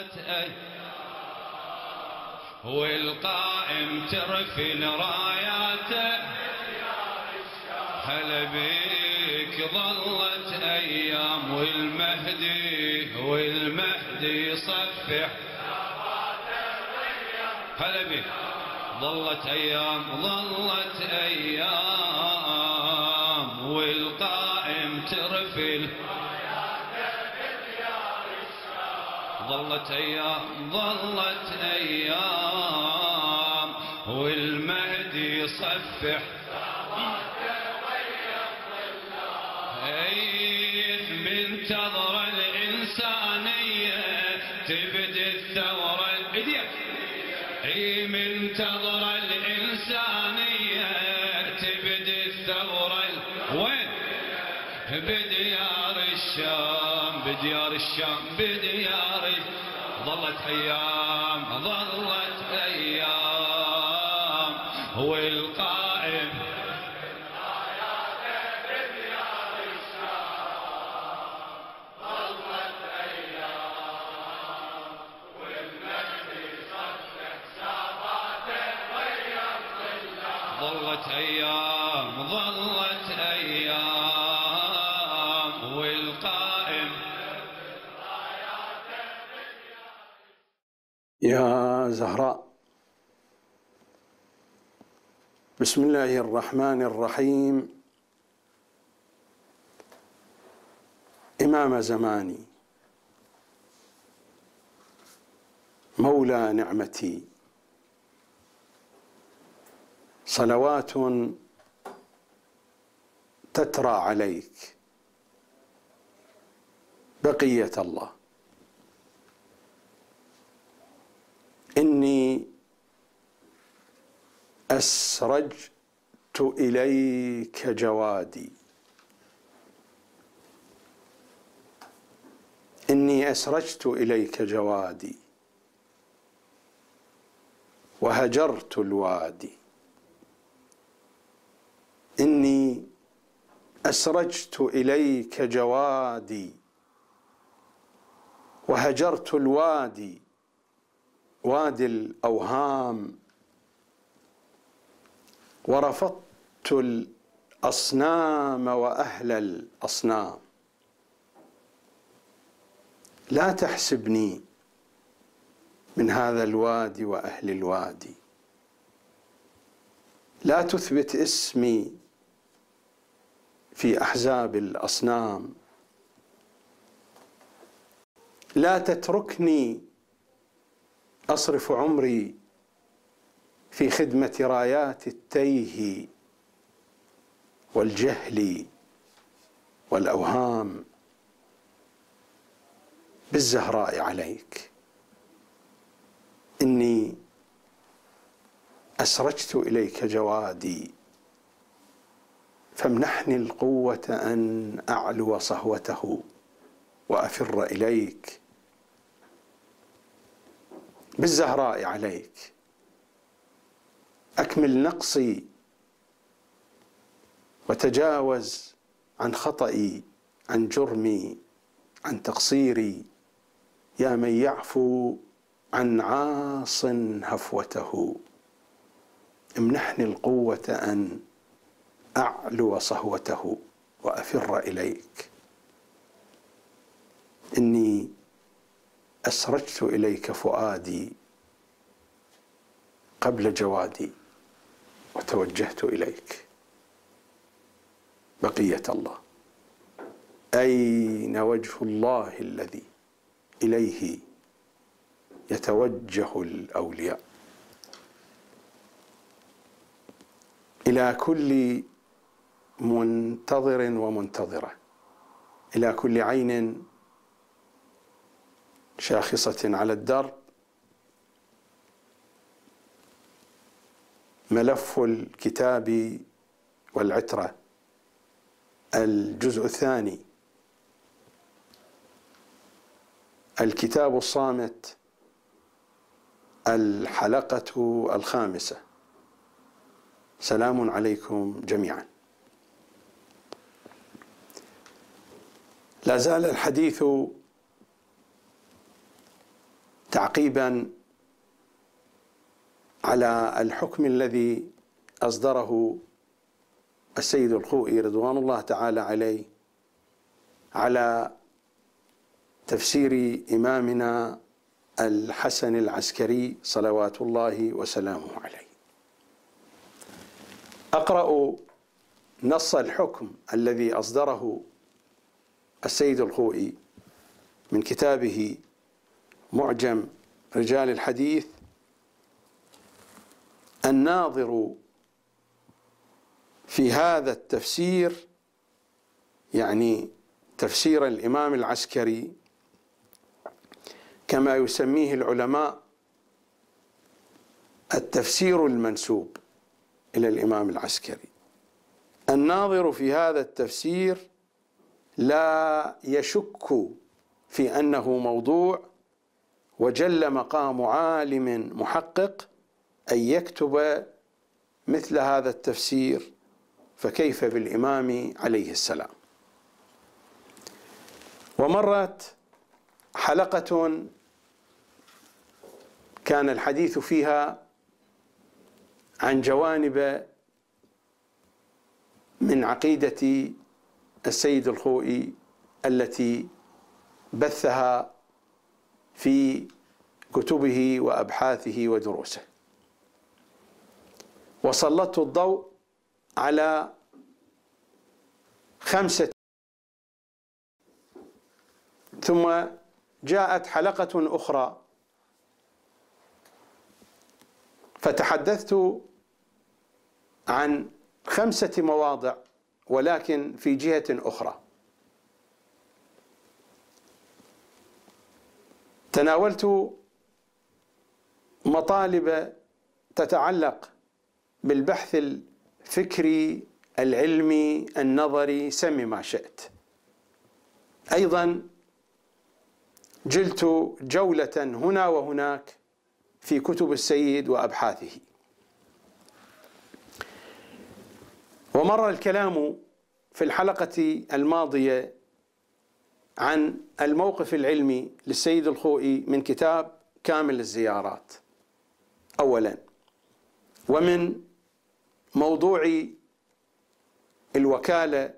ضاقت والقائم ترفل راياته هلا بيك ظلت ايام والمهدي والمهدي يصفح هلا بيك ظلت ايام ظلت ايام والقائم ترفل راياته ظلت أيام ظلت أيام والمهدي يصفح منتظر الإنسانية تبدي الثورة بديك اي منتظر الإنسانية تبدي الثورة وين بديار الشام بديار الشام يا الزهراء بسم الله الرحمن الرحيم إمام زماني مولى نعمتي صلوات تترى عليك بقية الله إني أسرجت إليك جوادي إني أسرجت إليك جوادي وهجرت الوادي إني أسرجت إليك جوادي وهجرت الوادي وادي الاوهام ورفضت الاصنام واهل الاصنام لا تحسبني من هذا الوادي واهل الوادي لا تثبت اسمي في احزاب الاصنام لا تتركني أصرف عمري في خدمة رايات التيه والجهل والأوهام بالزهراء عليك إني أسرجت إليك جوادي فامنحني القوة أن أعلو صهوته وأفر إليك بالزهراء عليك أكمل نقصي وتجاوز عن خطئي عن جرمي عن تقصيري يا من يعفو عن عاص هفوته امنحني القوة أن أعلو صهوته وأفر إليك إني أسرجت إليك فؤادي قبل جوادي وتوجهت إليك بقية الله أين وجه الله الذي إليه يتوجه الأولياء إلى كل منتظر ومنتظرة إلى كل عين شاخصة على الدرب ملف الكتاب والعترة الجزء الثاني الكتاب الصامت الحلقة الخامسة سلام عليكم جميعا لا زال الحديث تعقيبا على الحكم الذي اصدره السيد الخوئي رضوان الله تعالى عليه على تفسير امامنا الحسن العسكري صلوات الله وسلامه عليه. اقرا نص الحكم الذي اصدره السيد الخوئي من كتابه معجم رجال الحديث الناظر في هذا التفسير يعني تفسير الامام العسكري كما يسميه العلماء التفسير المنسوب الى الامام العسكري الناظر في هذا التفسير لا يشك في انه موضوع وجل مقام عالم محقق أن يكتب مثل هذا التفسير فكيف بالإمام عليه السلام ومرت حلقة كان الحديث فيها عن جوانب من عقيدة السيد الخوئي التي بثها في كتبه وابحاثه ودروسه وسلطت الضوء على خمسه ثم جاءت حلقه اخرى فتحدثت عن خمسه مواضع ولكن في جهه اخرى تناولت مطالب تتعلق بالبحث الفكري العلمي النظري سمي ما شئت ايضا جلت جوله هنا وهناك في كتب السيد وابحاثه ومر الكلام في الحلقه الماضيه عن الموقف العلمي للسيد الخوئي من كتاب كامل الزيارات اولا ومن موضوع الوكاله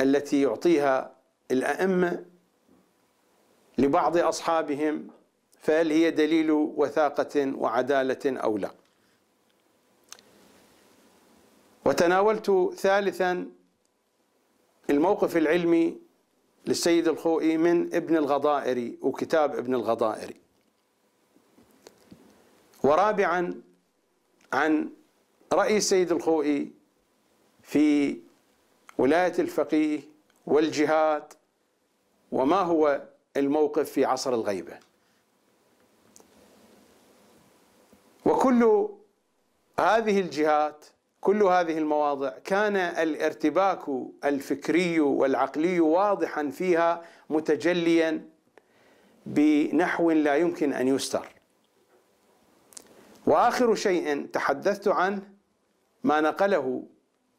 التي يعطيها الائمه لبعض اصحابهم فهل هي دليل وثاقه وعداله او لا وتناولت ثالثا الموقف العلمي للسيد الخوئي من ابن الغضائري وكتاب ابن الغضائري ورابعا عن رأي السيد الخوئي في ولاية الفقيه والجهاد وما هو الموقف في عصر الغيبة وكل هذه الجهات كل هذه المواضع كان الارتباك الفكري والعقلي واضحا فيها متجليا بنحو لا يمكن ان يستر واخر شيء تحدثت عنه ما نقله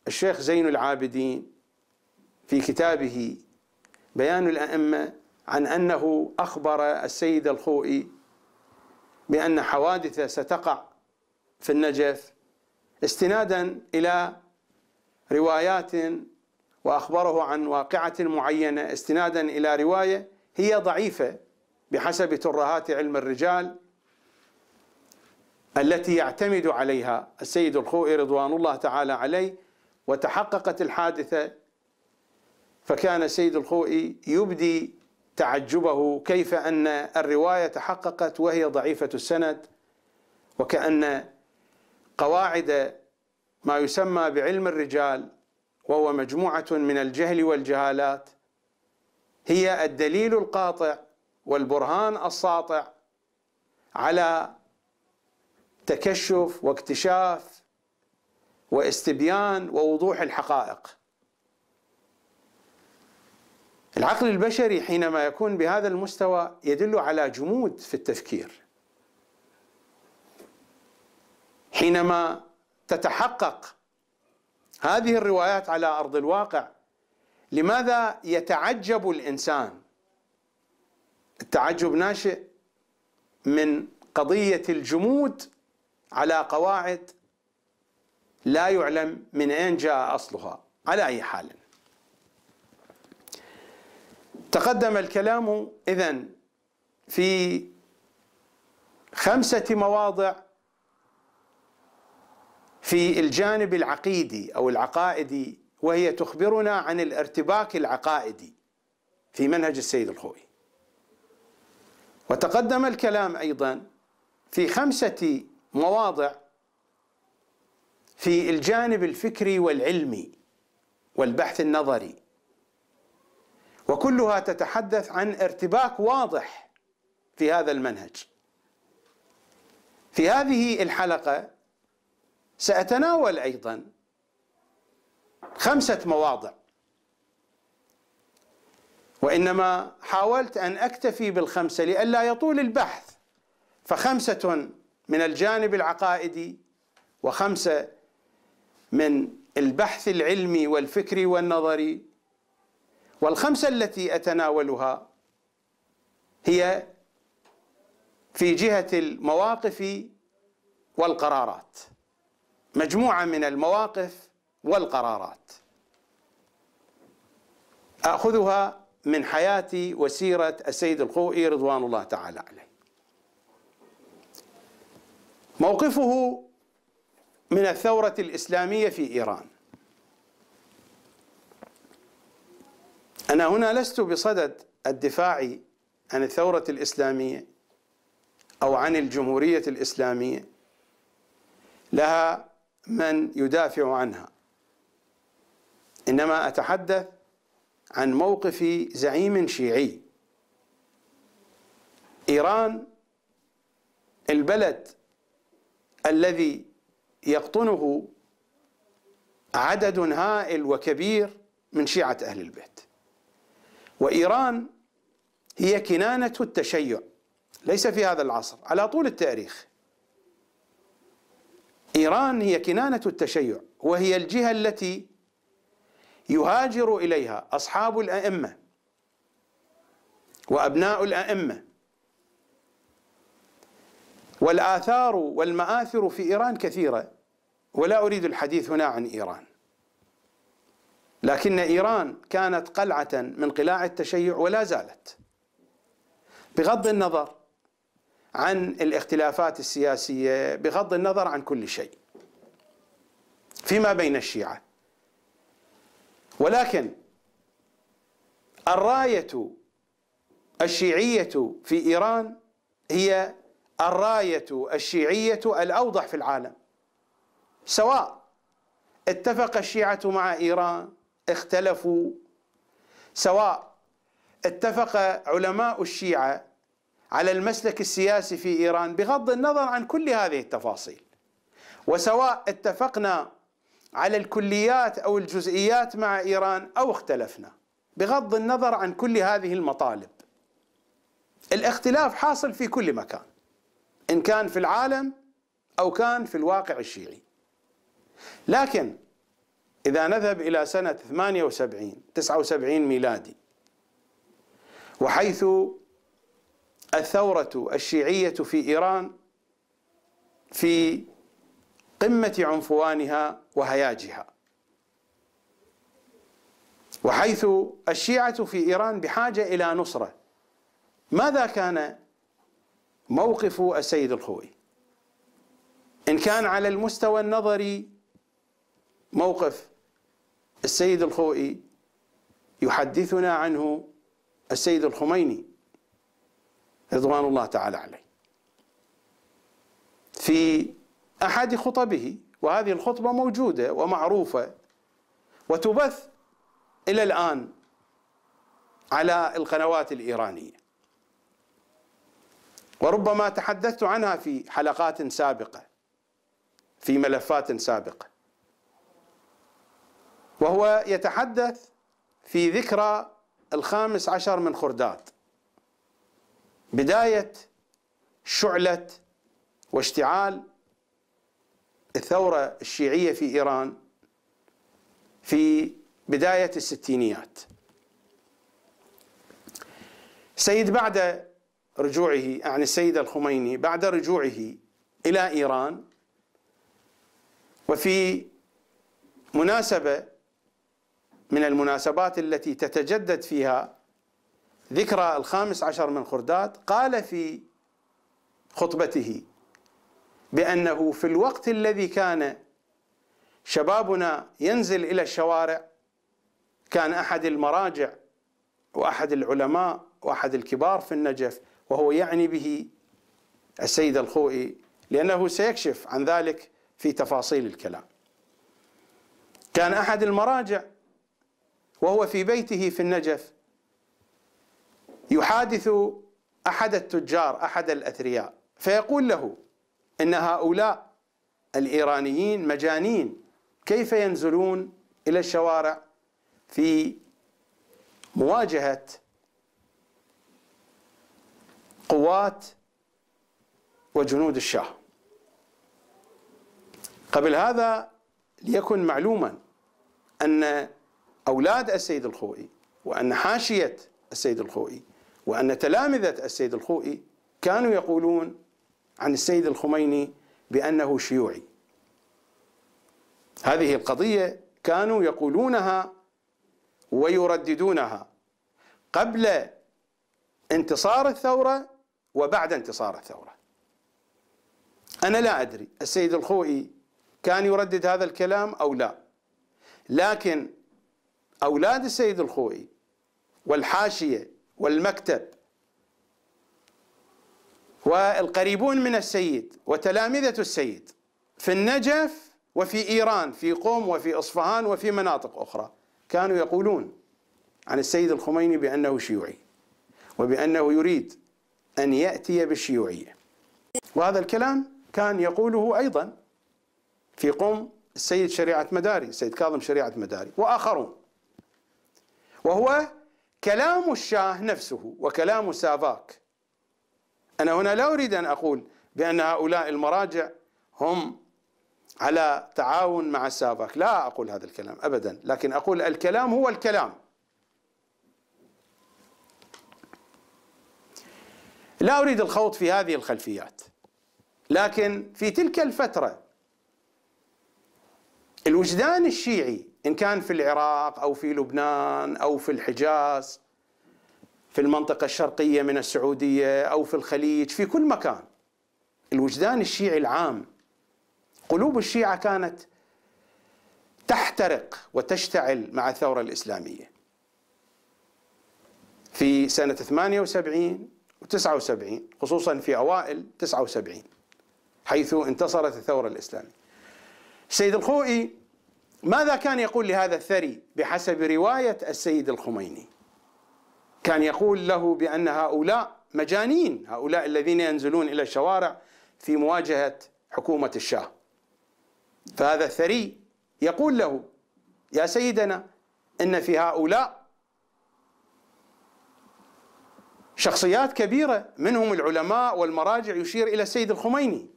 الشيخ زين العابدين في كتابه بيان الائمه عن انه اخبر السيد الخوئي بان حوادث ستقع في النجف استنادا الى روايات واخبره عن واقعه معينه استنادا الى روايه هي ضعيفه بحسب ترهات علم الرجال التي يعتمد عليها السيد الخوئي رضوان الله تعالى عليه وتحققت الحادثه فكان السيد الخوئي يبدي تعجبه كيف ان الروايه تحققت وهي ضعيفه السند وكان قواعد ما يسمى بعلم الرجال وهو مجموعة من الجهل والجهالات هي الدليل القاطع والبرهان الساطع على تكشف واكتشاف واستبيان ووضوح الحقائق العقل البشري حينما يكون بهذا المستوى يدل على جمود في التفكير حينما تتحقق هذه الروايات على ارض الواقع لماذا يتعجب الانسان التعجب ناشئ من قضيه الجمود على قواعد لا يعلم من اين جاء اصلها على اي حال تقدم الكلام اذا في خمسه مواضع في الجانب العقيدي او العقائدي وهي تخبرنا عن الارتباك العقائدي في منهج السيد الخوئي وتقدم الكلام ايضا في خمسه مواضع في الجانب الفكري والعلمي والبحث النظري وكلها تتحدث عن ارتباك واضح في هذا المنهج في هذه الحلقه سأتناول أيضا خمسة مواضع وإنما حاولت أن أكتفي بالخمسة لئلا يطول البحث فخمسة من الجانب العقائدي وخمسة من البحث العلمي والفكري والنظري والخمسة التي أتناولها هي في جهة المواقف والقرارات مجموعة من المواقف والقرارات آخذها من حياتي وسيرة السيد الخوئي رضوان الله تعالى عليه موقفه من الثورة الإسلامية في إيران أنا هنا لست بصدد الدفاع عن الثورة الإسلامية أو عن الجمهورية الإسلامية لها من يدافع عنها انما اتحدث عن موقف زعيم شيعي ايران البلد الذي يقطنه عدد هائل وكبير من شيعه اهل البيت وايران هي كنانه التشيع ليس في هذا العصر على طول التاريخ ايران هي كنانه التشيع وهي الجهه التي يهاجر اليها اصحاب الائمه وابناء الائمه والاثار والماثر في ايران كثيره ولا اريد الحديث هنا عن ايران لكن ايران كانت قلعه من قلاع التشيع ولا زالت بغض النظر عن الاختلافات السياسيه بغض النظر عن كل شيء فيما بين الشيعه ولكن الرايه الشيعيه في ايران هي الرايه الشيعيه الاوضح في العالم سواء اتفق الشيعه مع ايران اختلفوا سواء اتفق علماء الشيعه على المسلك السياسي في ايران بغض النظر عن كل هذه التفاصيل وسواء اتفقنا على الكليات او الجزئيات مع ايران او اختلفنا بغض النظر عن كل هذه المطالب الاختلاف حاصل في كل مكان ان كان في العالم او كان في الواقع الشيعي لكن اذا نذهب الى سنه 78 79 ميلادي وحيث الثورة الشيعية في إيران في قمة عنفوانها وهياجها وحيث الشيعة في إيران بحاجة إلى نصرة ماذا كان موقف السيد الخوئي إن كان على المستوى النظري موقف السيد الخوئي يحدثنا عنه السيد الخميني رضوان الله تعالى عليه في احد خطبه وهذه الخطبه موجوده ومعروفه وتبث الى الان على القنوات الايرانيه وربما تحدثت عنها في حلقات سابقه في ملفات سابقه وهو يتحدث في ذكرى الخامس عشر من خرداد بداية شعلة واشتعال الثورة الشيعية في إيران في بداية الستينيات سيد بعد رجوعه عن يعني السيد الخميني بعد رجوعه إلى إيران وفي مناسبة من المناسبات التي تتجدد فيها ذكرى الخامس عشر من خرداد قال في خطبته بأنه في الوقت الذي كان شبابنا ينزل إلى الشوارع كان أحد المراجع وأحد العلماء وأحد الكبار في النجف وهو يعني به السيد الخوئي لأنه سيكشف عن ذلك في تفاصيل الكلام كان أحد المراجع وهو في بيته في النجف يحادث احد التجار احد الاثرياء فيقول له ان هؤلاء الايرانيين مجانين كيف ينزلون الى الشوارع في مواجهه قوات وجنود الشاه قبل هذا ليكن معلوما ان اولاد السيد الخوئي وان حاشيه السيد الخوئي وأن تلامذة السيد الخوئي كانوا يقولون عن السيد الخميني بأنه شيوعي هذه القضية كانوا يقولونها ويرددونها قبل انتصار الثورة وبعد انتصار الثورة أنا لا أدري السيد الخوئي كان يردد هذا الكلام أو لا لكن أولاد السيد الخوئي والحاشية والمكتب والقريبون من السيد وتلامذة السيد في النجف وفي إيران في قوم وفي إصفهان وفي مناطق أخرى كانوا يقولون عن السيد الخميني بأنه شيوعي وبأنه يريد أن يأتي بالشيوعية وهذا الكلام كان يقوله أيضا في قوم السيد شريعة مداري السيد كاظم شريعة مداري وآخرون وهو كلام الشاه نفسه وكلام سافاك أنا هنا لا أريد أن أقول بأن هؤلاء المراجع هم على تعاون مع سافاك لا أقول هذا الكلام أبدا لكن أقول الكلام هو الكلام لا أريد الخوض في هذه الخلفيات لكن في تلك الفترة الوجدان الشيعي إن كان في العراق أو في لبنان أو في الحجاز في المنطقة الشرقية من السعودية أو في الخليج في كل مكان الوجدان الشيعي العام قلوب الشيعة كانت تحترق وتشتعل مع الثورة الإسلامية في سنة 78 و 79 خصوصا في أوائل 79 حيث انتصرت الثورة الإسلامية السيد الخوئي ماذا كان يقول لهذا الثري بحسب رواية السيد الخميني كان يقول له بأن هؤلاء مجانين هؤلاء الذين ينزلون إلى الشوارع في مواجهة حكومة الشاه فهذا الثري يقول له يا سيدنا إن في هؤلاء شخصيات كبيرة منهم العلماء والمراجع يشير إلى السيد الخميني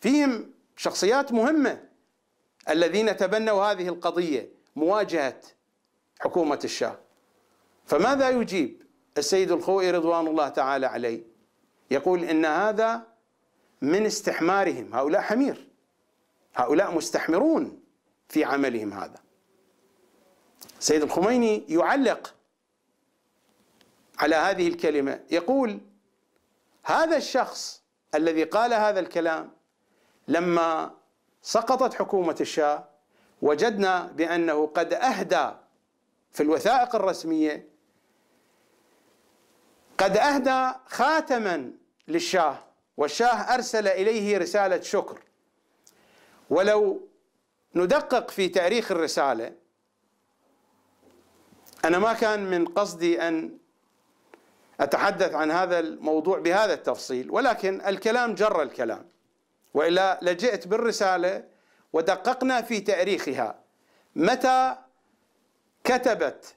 فيهم شخصيات مهمة الذين تبنوا هذه القضية مواجهة حكومة الشاه فماذا يجيب السيد الخوئي رضوان الله تعالى عليه يقول إن هذا من استحمارهم هؤلاء حمير هؤلاء مستحمرون في عملهم هذا سيد الخميني يعلق على هذه الكلمة يقول هذا الشخص الذي قال هذا الكلام لما سقطت حكومة الشاه وجدنا بأنه قد أهدى في الوثائق الرسمية قد أهدى خاتما للشاه والشاه أرسل إليه رسالة شكر ولو ندقق في تاريخ الرسالة أنا ما كان من قصدي أن أتحدث عن هذا الموضوع بهذا التفصيل ولكن الكلام جر الكلام والا لجئت بالرساله ودققنا في تاريخها متى كتبت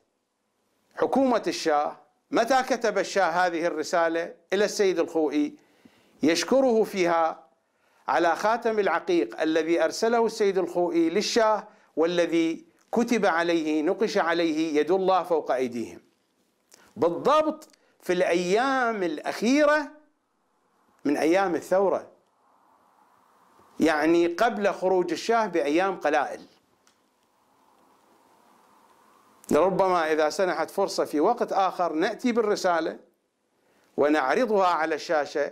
حكومه الشاه متى كتب الشاه هذه الرساله الى السيد الخوئي يشكره فيها على خاتم العقيق الذي ارسله السيد الخوئي للشاه والذي كتب عليه نقش عليه يد الله فوق ايديهم بالضبط في الايام الاخيره من ايام الثوره يعني قبل خروج الشاه بأيام قلائل ربما إذا سنحت فرصة في وقت آخر نأتي بالرسالة ونعرضها على الشاشة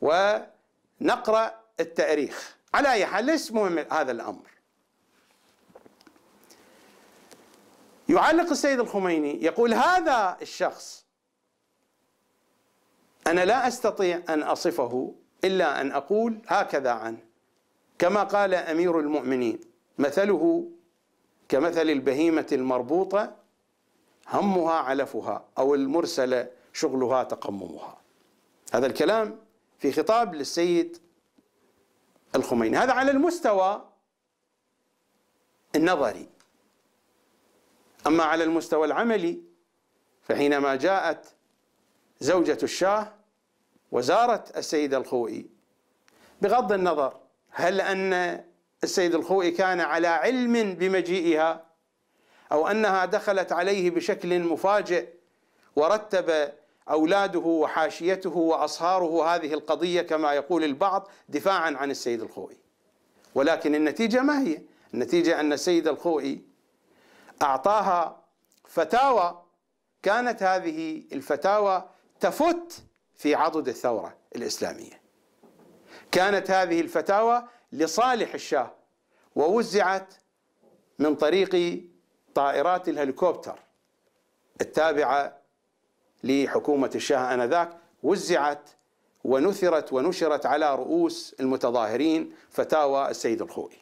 ونقرأ التاريخ على أي حال ليس مهم هذا الأمر يعلق السيد الخميني يقول هذا الشخص أنا لا أستطيع أن أصفه إلا أن أقول هكذا عنه كما قال امير المؤمنين مثله كمثل البهيمه المربوطه همها علفها او المرسله شغلها تقممها هذا الكلام في خطاب للسيد الخميني هذا على المستوى النظري اما على المستوى العملي فحينما جاءت زوجة الشاه وزارت السيد الخوئي بغض النظر هل أن السيد الخوئي كان على علم بمجيئها أو أنها دخلت عليه بشكل مفاجئ ورتب أولاده وحاشيته وأصهاره هذه القضية كما يقول البعض دفاعا عن السيد الخوئي ولكن النتيجة ما هي؟ النتيجة أن السيد الخوئي أعطاها فتاوى كانت هذه الفتاوى تفت في عضد الثورة الإسلامية كانت هذه الفتاوى لصالح الشاه ووزعت من طريق طائرات الهليكوبتر التابعه لحكومه الشاه انذاك وزعت ونثرت ونشرت على رؤوس المتظاهرين فتاوى السيد الخوئي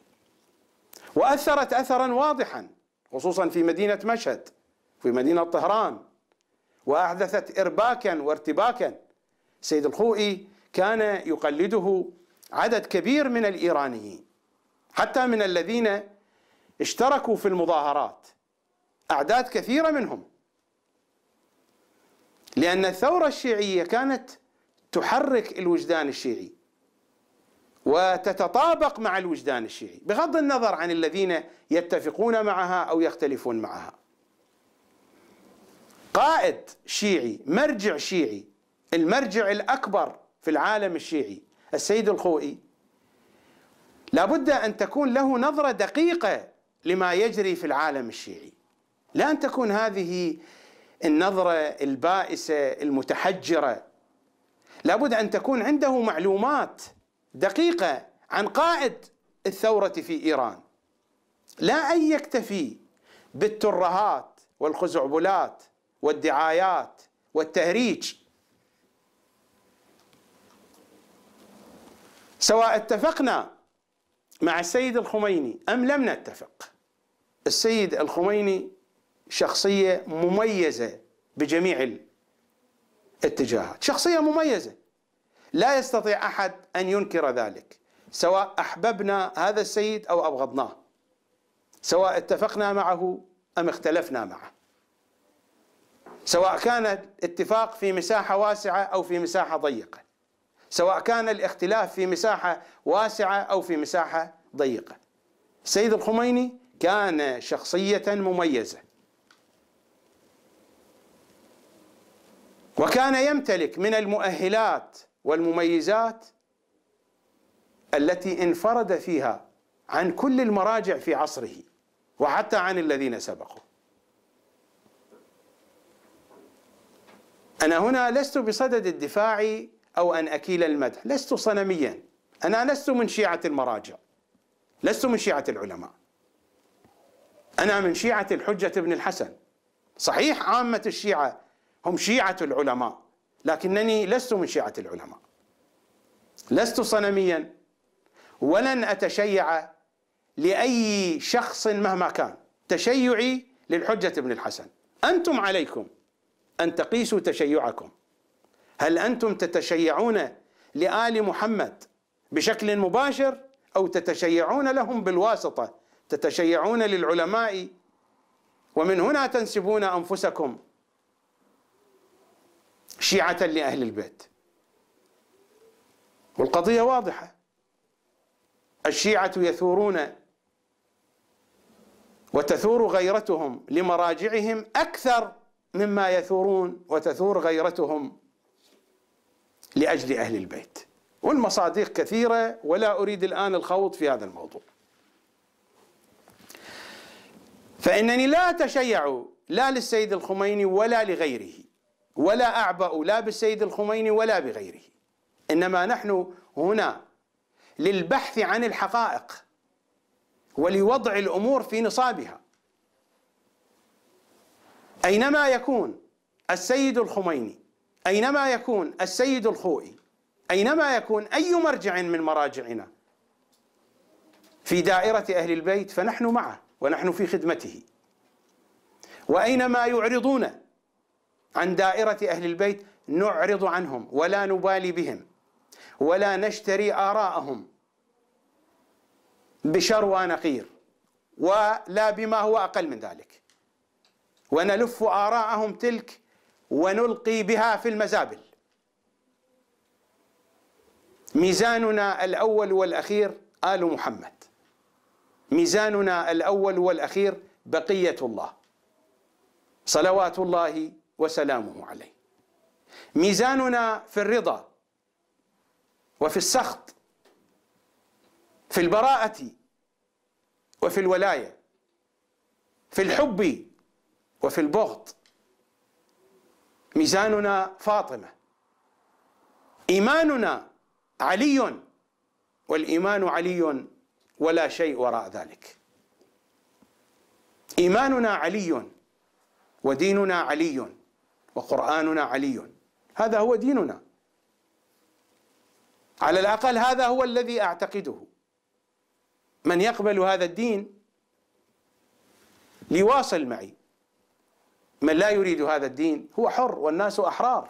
واثرت اثرا واضحا خصوصا في مدينه مشهد في مدينه طهران واحدثت ارباكا وارتباكا السيد الخوئي كان يقلده عدد كبير من الايرانيين حتى من الذين اشتركوا في المظاهرات اعداد كثيره منهم لان الثوره الشيعيه كانت تحرك الوجدان الشيعي وتتطابق مع الوجدان الشيعي بغض النظر عن الذين يتفقون معها او يختلفون معها قائد شيعي مرجع شيعي المرجع الاكبر في العالم الشيعي السيد الخوئي لابد ان تكون له نظره دقيقه لما يجري في العالم الشيعي لا ان تكون هذه النظره البائسه المتحجره لابد ان تكون عنده معلومات دقيقه عن قائد الثوره في ايران لا ان يكتفي بالترهات والخزعبلات والدعايات والتهريج سواء اتفقنا مع السيد الخميني أم لم نتفق السيد الخميني شخصية مميزة بجميع الاتجاهات شخصية مميزة لا يستطيع أحد أن ينكر ذلك سواء أحببنا هذا السيد أو أبغضناه سواء اتفقنا معه أم اختلفنا معه سواء كان اتفاق في مساحة واسعة أو في مساحة ضيقة سواء كان الاختلاف في مساحة واسعة أو في مساحة ضيقة السيد الخميني كان شخصية مميزة وكان يمتلك من المؤهلات والمميزات التي انفرد فيها عن كل المراجع في عصره وحتى عن الذين سبقوا انا هنا لست بصدد الدفاع أو أن أكيل المدح لست صنميا أنا لست من شيعة المراجع لست من شيعة العلماء أنا من شيعة الحجة بن الحسن صحيح عامة الشيعة هم شيعة العلماء لكنني لست من شيعة العلماء لست صنميا ولن أتشيع لأي شخص مهما كان تشيعي للحجة بن الحسن أنتم عليكم أن تقيسوا تشيعكم هل انتم تتشيعون لال محمد بشكل مباشر او تتشيعون لهم بالواسطه تتشيعون للعلماء ومن هنا تنسبون انفسكم شيعه لاهل البيت والقضيه واضحه الشيعه يثورون وتثور غيرتهم لمراجعهم اكثر مما يثورون وتثور غيرتهم لاجل اهل البيت والمصادق كثيره ولا اريد الان الخوض في هذا الموضوع. فانني لا اتشيع لا للسيد الخميني ولا لغيره ولا اعبأ لا بالسيد الخميني ولا بغيره انما نحن هنا للبحث عن الحقائق ولوضع الامور في نصابها اينما يكون السيد الخميني أينما يكون السيد الخوئي أينما يكون أي مرجع من مراجعنا في دائرة أهل البيت فنحن معه ونحن في خدمته وأينما يعرضون عن دائرة أهل البيت نعرض عنهم ولا نبالي بهم ولا نشتري آراءهم بشر ونقير ولا بما هو أقل من ذلك ونلف آراءهم تلك ونلقي بها في المزابل ميزاننا الاول والاخير ال محمد ميزاننا الاول والاخير بقيه الله صلوات الله وسلامه عليه ميزاننا في الرضا وفي السخط في البراءه وفي الولايه في الحب وفي البغض ميزاننا فاطمه ايماننا علي والايمان علي ولا شيء وراء ذلك ايماننا علي وديننا علي وقراننا علي هذا هو ديننا على الاقل هذا هو الذي اعتقده من يقبل هذا الدين ليواصل معي من لا يريد هذا الدين هو حر والناس احرار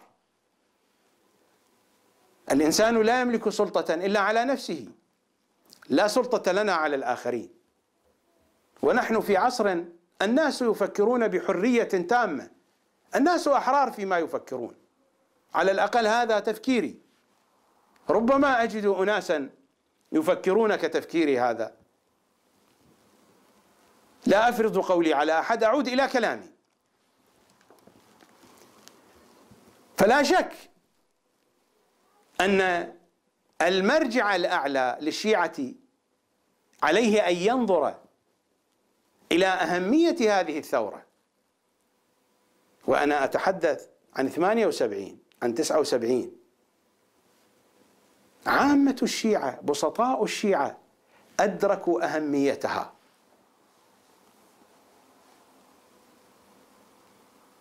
الانسان لا يملك سلطه الا على نفسه لا سلطه لنا على الاخرين ونحن في عصر الناس يفكرون بحريه تامه الناس احرار فيما يفكرون على الاقل هذا تفكيري ربما اجد اناسا يفكرون كتفكيري هذا لا افرض قولي على احد اعود الى كلامي فلا شك أن المرجع الأعلى للشيعة عليه أن ينظر إلى أهمية هذه الثورة وأنا أتحدث عن 78 عن 79 عامة الشيعة بسطاء الشيعة أدركوا أهميتها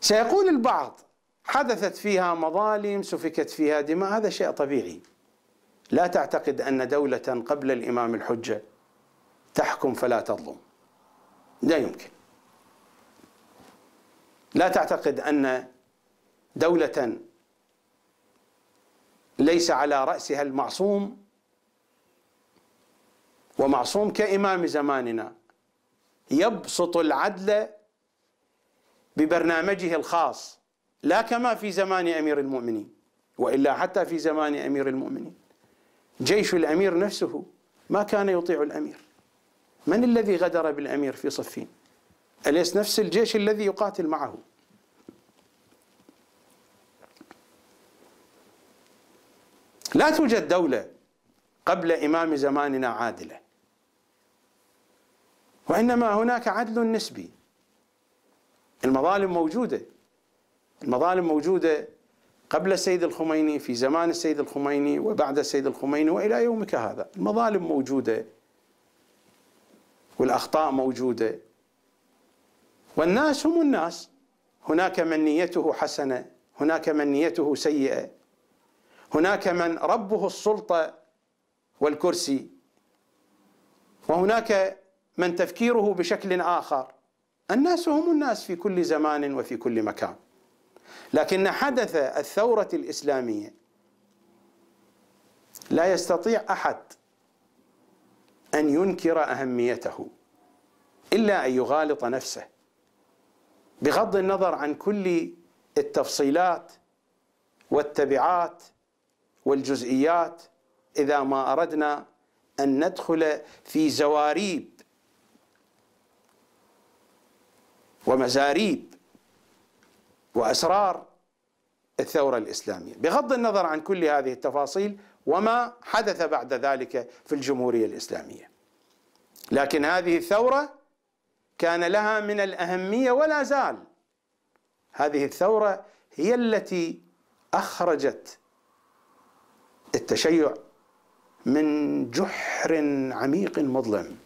سيقول البعض حدثت فيها مظالم سفكت فيها دماء هذا شيء طبيعي لا تعتقد ان دوله قبل الامام الحجه تحكم فلا تظلم لا يمكن لا تعتقد ان دوله ليس على راسها المعصوم ومعصوم كامام زماننا يبسط العدل ببرنامجه الخاص لا كما في زمان أمير المؤمنين وإلا حتى في زمان أمير المؤمنين جيش الأمير نفسه ما كان يطيع الأمير من الذي غدر بالأمير في صفين أليس نفس الجيش الذي يقاتل معه لا توجد دولة قبل إمام زماننا عادلة وإنما هناك عدل نسبي المظالم موجودة المظالم موجودة قبل السيد الخميني في زمان السيد الخميني وبعد السيد الخميني والى يومك هذا المظالم موجوده والاخطاء موجوده والناس هم الناس هناك من نيته حسنه هناك من نيته سيئه هناك من ربه السلطه والكرسي وهناك من تفكيره بشكل اخر الناس هم الناس في كل زمان وفي كل مكان لكن حدث الثورة الإسلامية لا يستطيع أحد أن ينكر أهميته إلا أن يغالط نفسه بغض النظر عن كل التفصيلات والتبعات والجزئيات إذا ما أردنا أن ندخل في زواريب ومزاريب واسرار الثوره الاسلاميه، بغض النظر عن كل هذه التفاصيل وما حدث بعد ذلك في الجمهوريه الاسلاميه. لكن هذه الثوره كان لها من الاهميه ولا زال. هذه الثوره هي التي اخرجت التشيع من جحر عميق مظلم.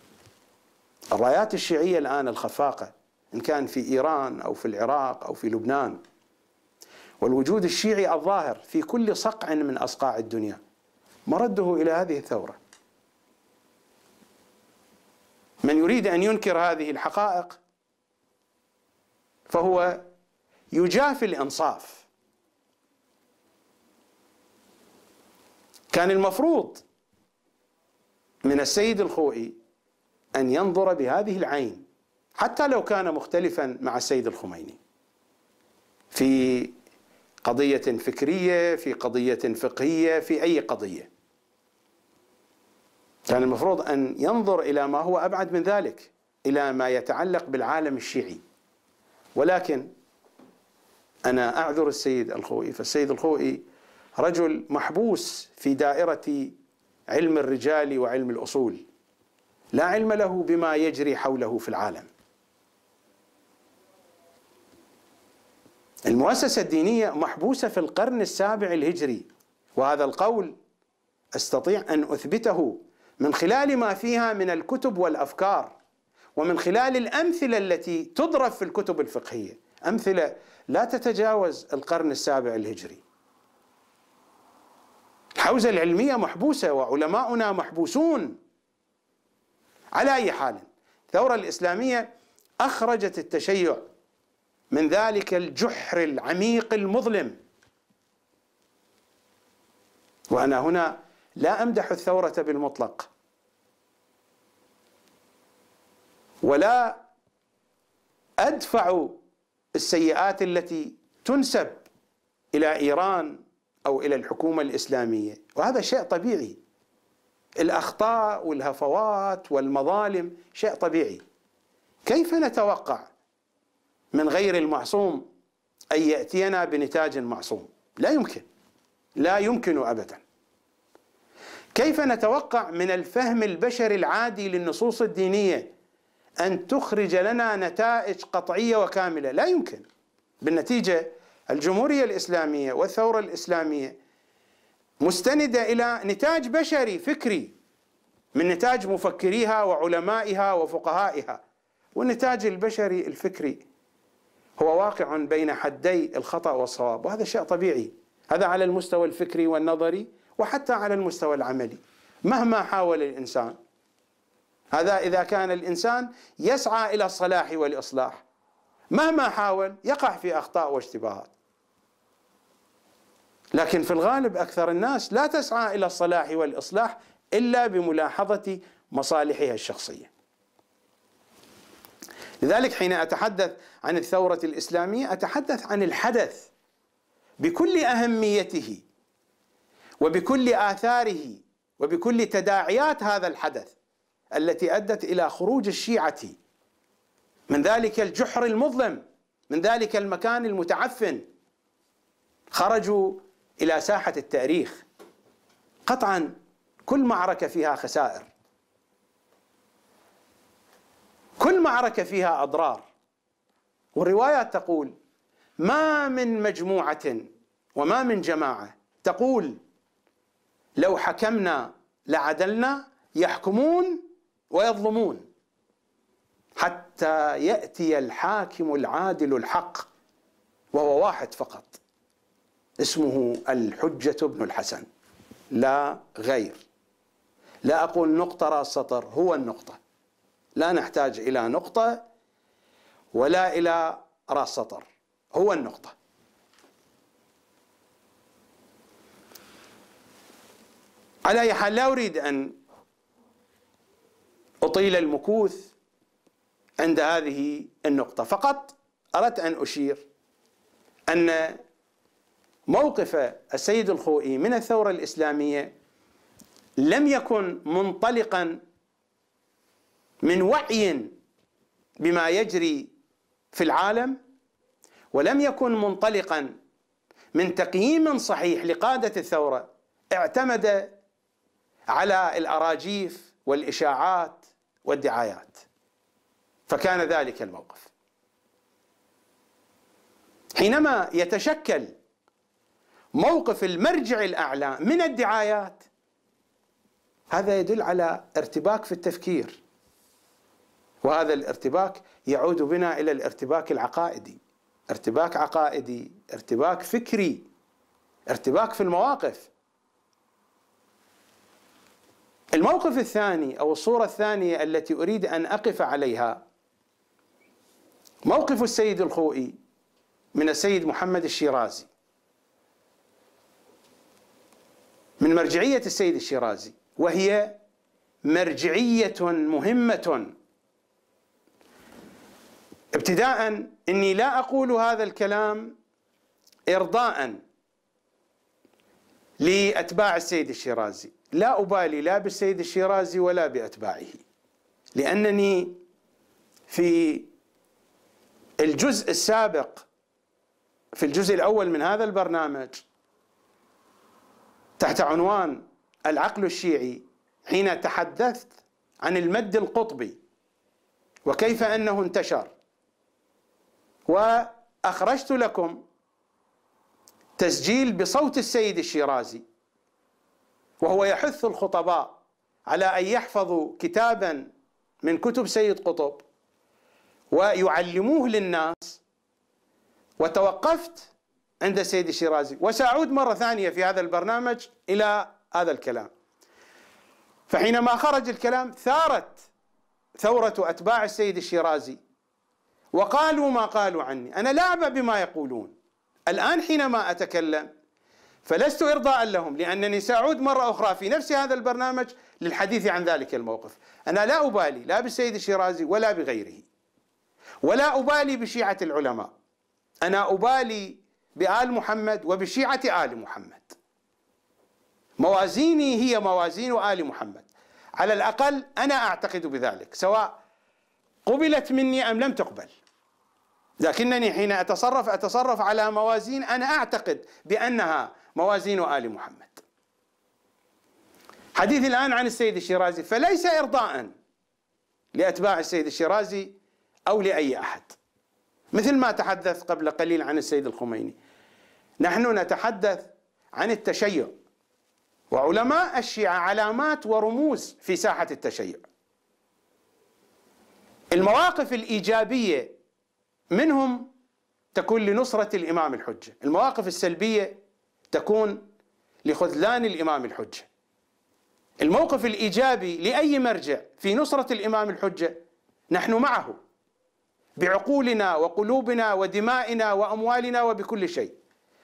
الرايات الشيعيه الان الخفاقه إن كان في إيران أو في العراق أو في لبنان والوجود الشيعي الظاهر في كل صقع من أصقاع الدنيا مرده إلى هذه الثورة من يريد أن ينكر هذه الحقائق فهو يجافي الإنصاف كان المفروض من السيد الخوئي أن ينظر بهذه العين حتى لو كان مختلفا مع السيد الخميني في قضية فكرية في قضية فقهية في أي قضية كان المفروض أن ينظر إلى ما هو أبعد من ذلك إلى ما يتعلق بالعالم الشيعي ولكن أنا أعذر السيد الخوئي فالسيد الخوئي رجل محبوس في دائرة علم الرجال وعلم الأصول لا علم له بما يجري حوله في العالم المؤسسة الدينية محبوسة في القرن السابع الهجري وهذا القول استطيع ان اثبته من خلال ما فيها من الكتب والافكار ومن خلال الامثله التي تضرب في الكتب الفقهيه، امثله لا تتجاوز القرن السابع الهجري. الحوزه العلميه محبوسه وعلماؤنا محبوسون. على اي حال الثوره الاسلاميه اخرجت التشيع من ذلك الجحر العميق المظلم وانا هنا لا امدح الثوره بالمطلق ولا ادفع السيئات التي تنسب الى ايران او الى الحكومه الاسلاميه وهذا شيء طبيعي الاخطاء والهفوات والمظالم شيء طبيعي كيف نتوقع من غير المعصوم أن يأتينا بنتاج معصوم لا يمكن لا يمكن أبدا كيف نتوقع من الفهم البشري العادي للنصوص الدينية أن تخرج لنا نتائج قطعية وكاملة لا يمكن بالنتيجة الجمهورية الإسلامية والثورة الإسلامية مستندة إلى نتاج بشري فكري من نتاج مفكريها وعلمائها وفقهائها والنتاج البشري الفكري هو واقع بين حدي الخطأ والصواب وهذا شيء طبيعي هذا على المستوى الفكري والنظري وحتى على المستوى العملي مهما حاول الإنسان هذا إذا كان الإنسان يسعى إلى الصلاح والإصلاح مهما حاول يقع في أخطاء واشتباهات لكن في الغالب أكثر الناس لا تسعى إلى الصلاح والإصلاح إلا بملاحظة مصالحها الشخصية لذلك حين أتحدث عن الثورة الإسلامية أتحدث عن الحدث بكل أهميته وبكل آثاره وبكل تداعيات هذا الحدث التي أدت إلى خروج الشيعة من ذلك الجحر المظلم من ذلك المكان المتعفن خرجوا إلى ساحة التاريخ قطعا كل معركة فيها خسائر كل معركة فيها أضرار والرواية تقول ما من مجموعة وما من جماعة تقول لو حكمنا لعدلنا يحكمون ويظلمون حتى يأتي الحاكم العادل الحق وهو واحد فقط اسمه الحجة بن الحسن لا غير لا أقول نقطة راس سطر هو النقطة لا نحتاج إلى نقطة ولا إلى رأس سطر هو النقطة على أي حال لا أريد أن أطيل المكوث عند هذه النقطة فقط أردت أن أشير أن موقف السيد الخوئي من الثورة الإسلامية لم يكن منطلقا من وعي بما يجري في العالم ولم يكن منطلقا من تقييم صحيح لقادة الثورة اعتمد على الأراجيف والإشاعات والدعايات فكان ذلك الموقف حينما يتشكل موقف المرجع الأعلى من الدعايات هذا يدل على ارتباك في التفكير وهذا الارتباك يعود بنا الى الارتباك العقائدي ارتباك عقائدي ارتباك فكري ارتباك في المواقف الموقف الثاني او الصوره الثانيه التي اريد ان اقف عليها موقف السيد الخوئي من السيد محمد الشيرازي من مرجعيه السيد الشيرازي وهي مرجعيه مهمه ابتداء اني لا اقول هذا الكلام ارضاء لاتباع السيد الشيرازي، لا ابالي لا بالسيد الشيرازي ولا باتباعه، لانني في الجزء السابق في الجزء الاول من هذا البرنامج تحت عنوان العقل الشيعي حين تحدثت عن المد القطبي وكيف انه انتشر وأخرجت لكم تسجيل بصوت السيد الشيرازي وهو يحث الخطباء على أن يحفظوا كتابا من كتب سيد قطب ويعلموه للناس وتوقفت عند السيد الشيرازي وسأعود مرة ثانية في هذا البرنامج إلى هذا الكلام فحينما خرج الكلام ثارت ثورة أتباع السيد الشيرازي وقالوا ما قالوا عني أنا لا أبأ بما يقولون الآن حينما أتكلم فلست إرضاء لهم لأنني سأعود مرة أخرى في نفس هذا البرنامج للحديث عن ذلك الموقف أنا لا أبالي لا بالسيد الشيرازي ولا بغيره ولا أبالي بشيعة العلماء أنا أبالي بآل محمد وبشيعة آل محمد موازيني هي موازين آل محمد على الأقل أنا أعتقد بذلك سواء قبلت مني أم لم تقبل لكنني حين أتصرف أتصرف على موازين أنا أعتقد بأنها موازين آل محمد حديث الآن عن السيد الشيرازي فليس إرضاء لأتباع السيد الشيرازي أو لأي أحد مثل ما تحدث قبل قليل عن السيد الخميني نحن نتحدث عن التشيع وعلماء الشيعة علامات ورموز في ساحة التشيع المواقف الإيجابية منهم تكون لنصرة الإمام الحجة المواقف السلبية تكون لخذلان الإمام الحجة الموقف الإيجابي لأي مرجع في نصرة الإمام الحجة نحن معه بعقولنا وقلوبنا ودمائنا وأموالنا وبكل شيء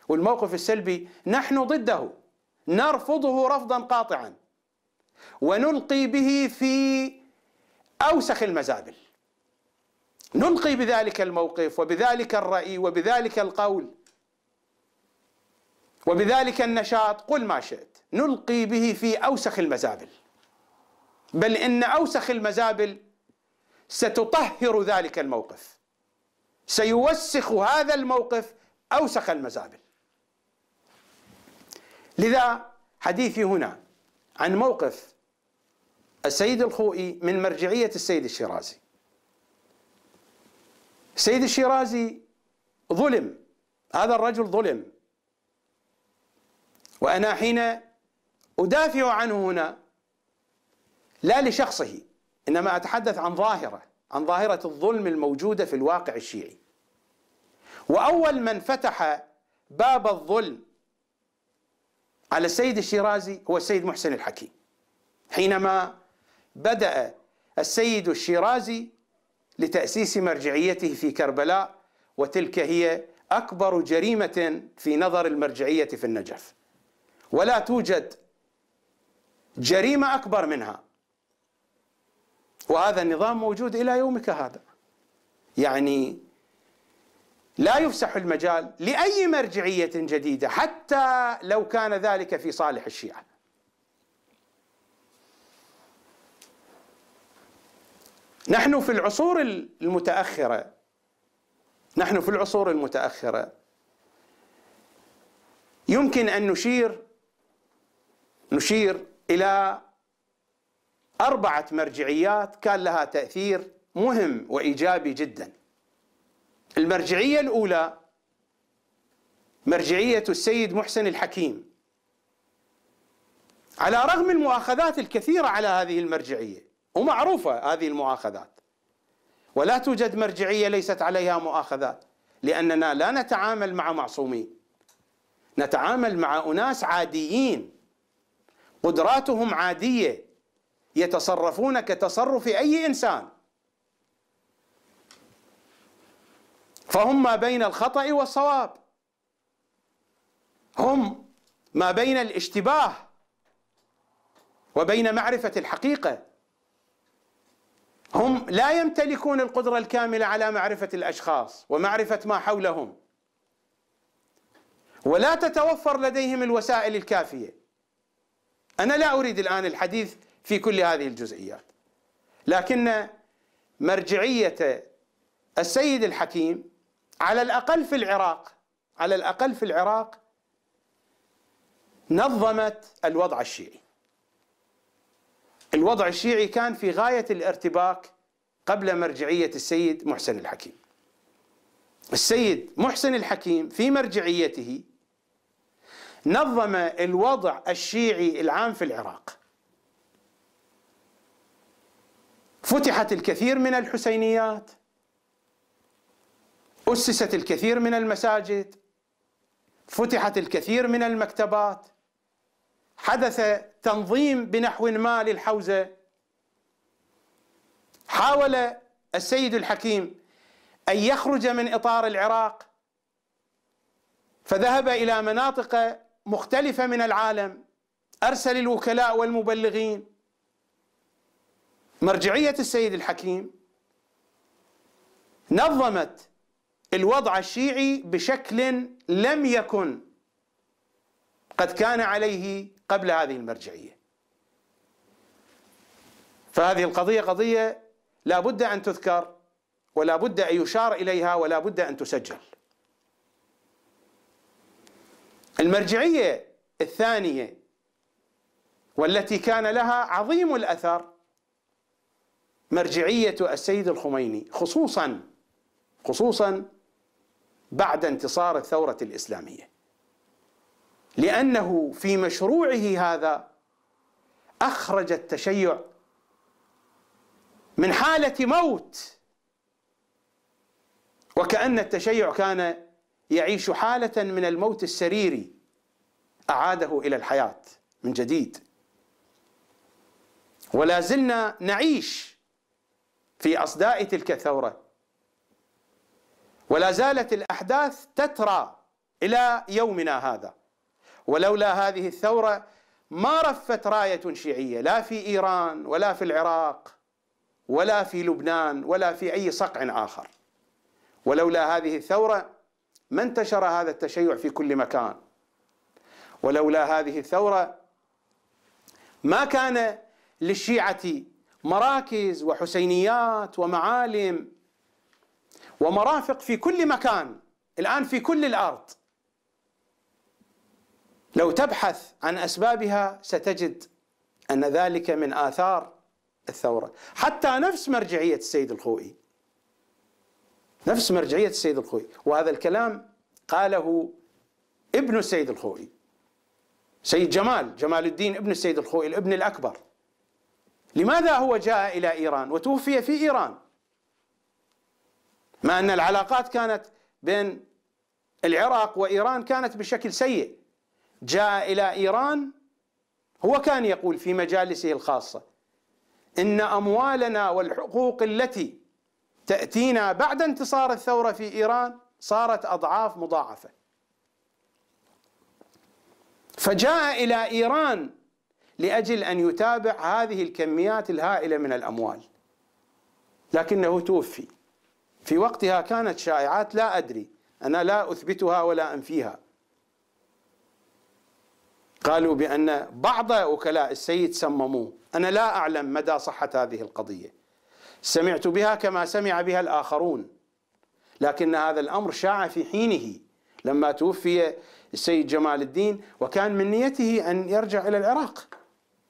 والموقف السلبي نحن ضده نرفضه رفضا قاطعا ونلقي به في أوسخ المزابل نلقي بذلك الموقف وبذلك الرأي وبذلك القول وبذلك النشاط قل ما شئت نلقي به في أوسخ المزابل بل إن أوسخ المزابل ستطهر ذلك الموقف سيوسخ هذا الموقف أوسخ المزابل لذا حديثي هنا عن موقف السيد الخوئي من مرجعية السيد الشيرازي السيد الشيرازي ظلم هذا الرجل ظلم وأنا حين أدافع عنه هنا لا لشخصه إنما أتحدث عن ظاهرة عن ظاهرة الظلم الموجودة في الواقع الشيعي وأول من فتح باب الظلم على السيد الشيرازي هو السيد محسن الحكيم حينما بدأ السيد الشيرازي لتأسيس مرجعيته في كربلاء وتلك هي أكبر جريمة في نظر المرجعية في النجف ولا توجد جريمة أكبر منها وهذا النظام موجود إلى يومك هذا يعني لا يفسح المجال لأي مرجعية جديدة حتى لو كان ذلك في صالح الشيعة نحن في العصور المتاخره نحن في العصور المتاخره يمكن ان نشير نشير الى اربعه مرجعيات كان لها تاثير مهم وايجابي جدا المرجعيه الاولى مرجعيه السيد محسن الحكيم على رغم المؤاخذات الكثيره على هذه المرجعيه ومعروفة هذه المؤاخذات ولا توجد مرجعية ليست عليها مؤاخذات لأننا لا نتعامل مع معصومين نتعامل مع أناس عاديين قدراتهم عادية يتصرفون كتصرف أي إنسان فهم ما بين الخطأ والصواب هم ما بين الاشتباه وبين معرفة الحقيقة هم لا يمتلكون القدره الكامله على معرفه الاشخاص ومعرفه ما حولهم ولا تتوفر لديهم الوسائل الكافيه انا لا اريد الان الحديث في كل هذه الجزئيات لكن مرجعيه السيد الحكيم على الاقل في العراق على الاقل في العراق نظمت الوضع الشيعي الوضع الشيعي كان في غاية الارتباك قبل مرجعية السيد محسن الحكيم السيد محسن الحكيم في مرجعيته نظم الوضع الشيعي العام في العراق فتحت الكثير من الحسينيات أسست الكثير من المساجد فتحت الكثير من المكتبات حدث تنظيم بنحو ما للحوزه حاول السيد الحكيم ان يخرج من اطار العراق فذهب الى مناطق مختلفه من العالم ارسل الوكلاء والمبلغين مرجعيه السيد الحكيم نظمت الوضع الشيعي بشكل لم يكن قد كان عليه قبل هذه المرجعية فهذه القضية قضية لا بد أن تذكر ولا بد أن يشار إليها ولا بد أن تسجل المرجعية الثانية والتي كان لها عظيم الأثر مرجعية السيد الخميني خصوصا خصوصا بعد انتصار الثورة الإسلامية لأنه في مشروعه هذا أخرج التشيع من حالة موت وكأن التشيع كان يعيش حالة من الموت السريري أعاده إلى الحياة من جديد ولا زلنا نعيش في أصداء تلك الثورة ولا زالت الأحداث تترى إلى يومنا هذا ولولا هذه الثوره ما رفت رايه شيعيه لا في ايران ولا في العراق ولا في لبنان ولا في اي صقع اخر ولولا هذه الثوره ما انتشر هذا التشيع في كل مكان ولولا هذه الثوره ما كان للشيعه مراكز وحسينيات ومعالم ومرافق في كل مكان الان في كل الارض لو تبحث عن اسبابها ستجد ان ذلك من اثار الثوره، حتى نفس مرجعيه السيد الخوئي. نفس مرجعيه السيد الخوئي، وهذا الكلام قاله ابن السيد الخوئي. سيد جمال، جمال الدين ابن السيد الخوئي الابن الاكبر. لماذا هو جاء الى ايران وتوفي في ايران؟ مع ان العلاقات كانت بين العراق وايران كانت بشكل سيء. جاء إلى إيران هو كان يقول في مجالسه الخاصة إن أموالنا والحقوق التي تأتينا بعد انتصار الثورة في إيران صارت أضعاف مضاعفة فجاء إلى إيران لأجل أن يتابع هذه الكميات الهائلة من الأموال لكنه توفي في وقتها كانت شائعات لا أدري أنا لا أثبتها ولا أنفيها قالوا بأن بعض وكلاء السيد سمموه أنا لا أعلم مدى صحة هذه القضية سمعت بها كما سمع بها الآخرون لكن هذا الأمر شاع في حينه لما توفي السيد جمال الدين وكان من نيته أن يرجع إلى العراق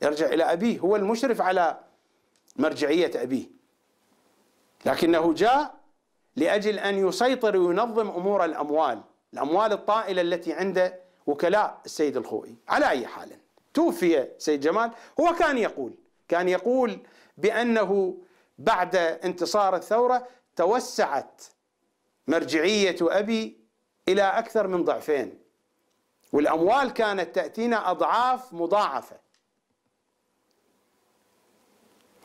يرجع إلى أبيه هو المشرف على مرجعية أبيه لكنه جاء لأجل أن يسيطر وينظم أمور الأموال الأموال الطائلة التي عنده وكلاء السيد الخوئي على أي حال توفي سيد جمال هو كان يقول كان يقول بأنه بعد انتصار الثورة توسعت مرجعية أبي إلى أكثر من ضعفين والأموال كانت تأتينا أضعاف مضاعفة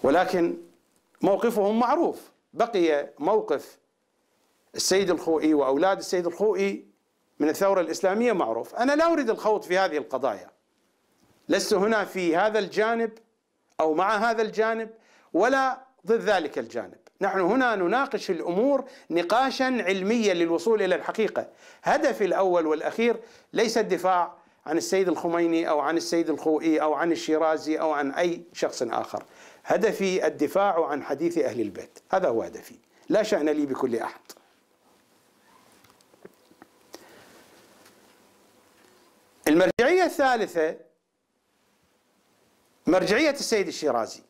ولكن موقفهم معروف بقي موقف السيد الخوئي وأولاد السيد الخوئي من الثورة الإسلامية معروف أنا لا أريد الخوض في هذه القضايا لست هنا في هذا الجانب أو مع هذا الجانب ولا ضد ذلك الجانب نحن هنا نناقش الأمور نقاشا علميا للوصول إلى الحقيقة هدفي الأول والأخير ليس الدفاع عن السيد الخميني أو عن السيد الخوئي أو عن الشيرازي أو عن أي شخص آخر هدفي الدفاع عن حديث أهل البيت هذا هو هدفي لا شأن لي بكل أحد المرجعية الثالثة مرجعية السيد الشيرازي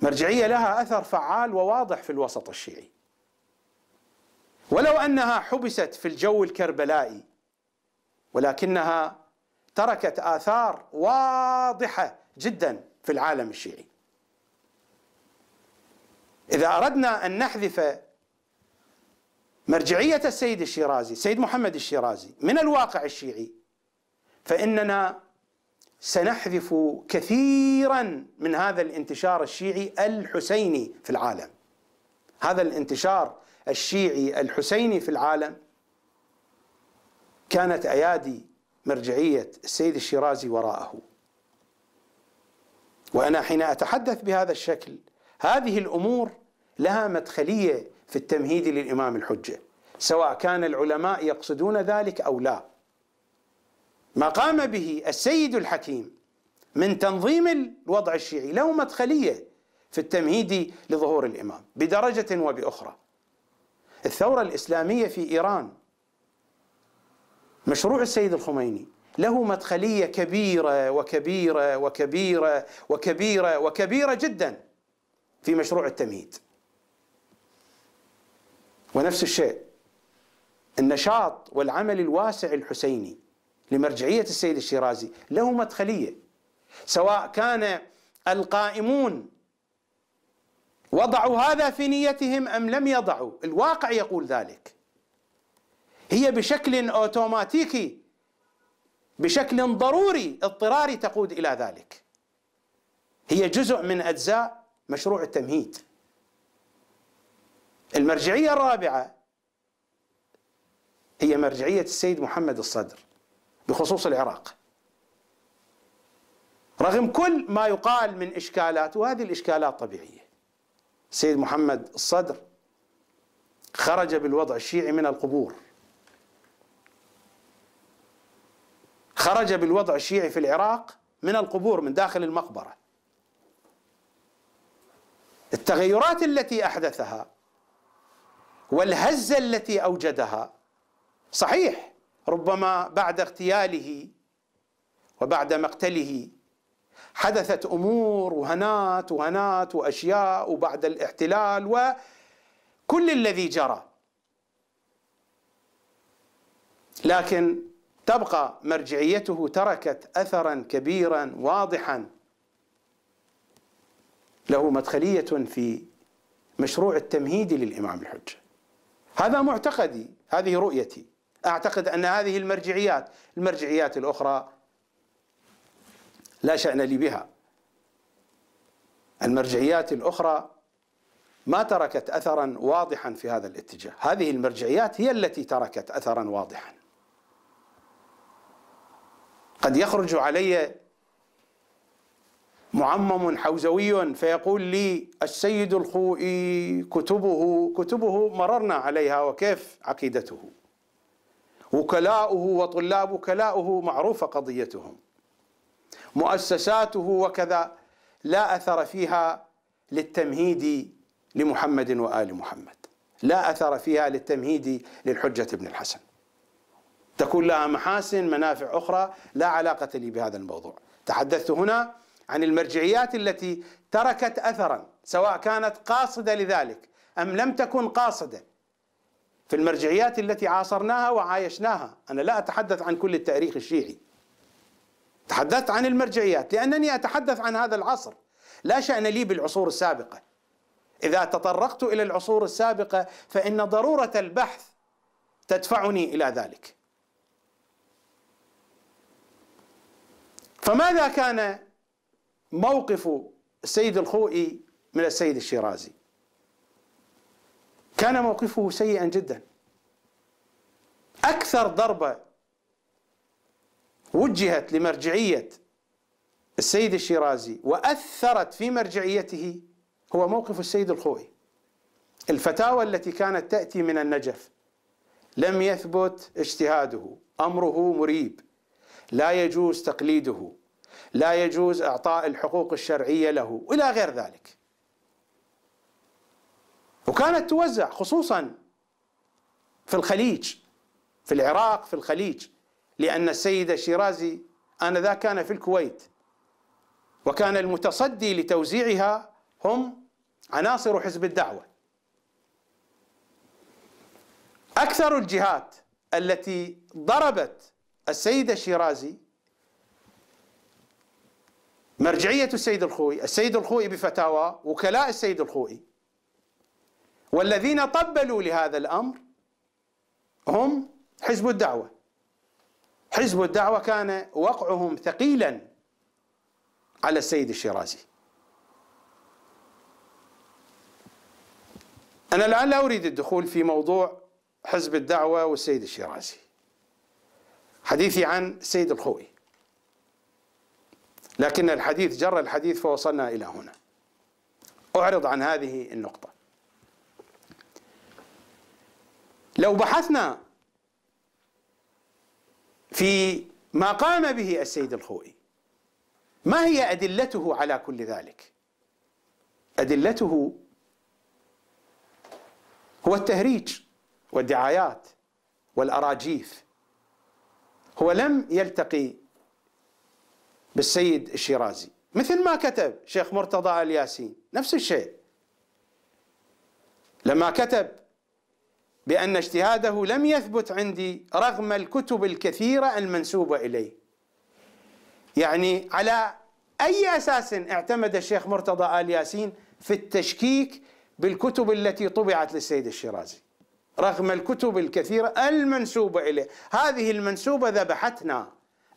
مرجعية لها أثر فعال وواضح في الوسط الشيعي ولو أنها حبست في الجو الكربلائي ولكنها تركت آثار واضحة جدا في العالم الشيعي إذا أردنا أن نحذف مرجعية السيد الشيرازي سيد محمد الشيرازي من الواقع الشيعي فإننا سنحذف كثيرا من هذا الانتشار الشيعي الحسيني في العالم هذا الانتشار الشيعي الحسيني في العالم كانت ايادي مرجعيه السيد الشيرازي وراءه وانا حين اتحدث بهذا الشكل هذه الامور لها مدخليه في التمهيد للامام الحجه سواء كان العلماء يقصدون ذلك او لا ما قام به السيد الحكيم من تنظيم الوضع الشيعي له مدخليه في التمهيد لظهور الامام بدرجه وباخرى. الثوره الاسلاميه في ايران مشروع السيد الخميني له مدخليه كبيره وكبيره وكبيره وكبيره وكبيره جدا في مشروع التمهيد. ونفس الشيء النشاط والعمل الواسع الحسيني لمرجعية السيد الشيرازي له مدخلية سواء كان القائمون وضعوا هذا في نيتهم أم لم يضعوا الواقع يقول ذلك هي بشكل أوتوماتيكي بشكل ضروري اضطراري تقود إلى ذلك هي جزء من أجزاء مشروع التمهيد المرجعية الرابعة هي مرجعية السيد محمد الصدر بخصوص العراق رغم كل ما يقال من إشكالات وهذه الإشكالات طبيعية سيد محمد الصدر خرج بالوضع الشيعي من القبور خرج بالوضع الشيعي في العراق من القبور من داخل المقبرة التغيرات التي أحدثها والهزة التي أوجدها صحيح ربما بعد اغتياله وبعد مقتله حدثت امور وهنات وهنات واشياء وبعد الاحتلال وكل الذي جرى لكن تبقى مرجعيته تركت اثرا كبيرا واضحا له مدخليه في مشروع التمهيد للامام الحجه هذا معتقدي هذه رؤيتي اعتقد ان هذه المرجعيات المرجعيات الاخرى لا شان لي بها المرجعيات الاخرى ما تركت اثرا واضحا في هذا الاتجاه هذه المرجعيات هي التي تركت اثرا واضحا قد يخرج علي معمم حوزوي فيقول لي السيد الخوئي كتبه كتبه مررنا عليها وكيف عقيدته وكلاؤه وطلاب وكلاؤه معروفة قضيتهم مؤسساته وكذا لا أثر فيها للتمهيد لمحمد وآل محمد لا أثر فيها للتمهيد للحجة ابن الحسن تكون لها محاسن منافع أخرى لا علاقة لي بهذا الموضوع تحدثت هنا عن المرجعيات التي تركت أثرا سواء كانت قاصدة لذلك أم لم تكن قاصدة في المرجعيات التي عاصرناها وعايشناها أنا لا أتحدث عن كل التاريخ الشيعي تحدثت عن المرجعيات لأنني أتحدث عن هذا العصر لا شأن لي بالعصور السابقة إذا تطرقت إلى العصور السابقة فإن ضرورة البحث تدفعني إلى ذلك فماذا كان موقف السيد الخوئي من السيد الشيرازي كان موقفه سيئا جدا أكثر ضربة وجهت لمرجعية السيد الشيرازي وأثرت في مرجعيته هو موقف السيد الخوئي الفتاوى التي كانت تأتي من النجف لم يثبت اجتهاده أمره مريب لا يجوز تقليده لا يجوز إعطاء الحقوق الشرعية له إلى غير ذلك وكانت توزع خصوصا في الخليج في العراق في الخليج لأن السيد الشيرازي آنذاك كان في الكويت وكان المتصدي لتوزيعها هم عناصر حزب الدعوة أكثر الجهات التي ضربت السيد الشيرازي مرجعية السيد الخوئي السيد الخوئي بفتاوى وكلاء السيد الخوئي والذين طبلوا لهذا الامر هم حزب الدعوه حزب الدعوه كان وقعهم ثقيلا على السيد الشيرازي انا الان لا اريد الدخول في موضوع حزب الدعوه والسيد الشيرازي حديثي عن السيد الخوئي لكن الحديث جر الحديث فوصلنا الى هنا اعرض عن هذه النقطه لو بحثنا في ما قام به السيد الخوئي ما هي أدلته على كل ذلك أدلته هو التهريج والدعايات والأراجيف هو لم يلتقي بالسيد الشيرازي مثل ما كتب شيخ مرتضى الياسين نفس الشيء لما كتب بأن اجتهاده لم يثبت عندي رغم الكتب الكثيرة المنسوبة إليه يعني على أي أساس اعتمد الشيخ مرتضى آل ياسين في التشكيك بالكتب التي طبعت للسيد الشيرازي رغم الكتب الكثيرة المنسوبة إليه هذه المنسوبة ذبحتنا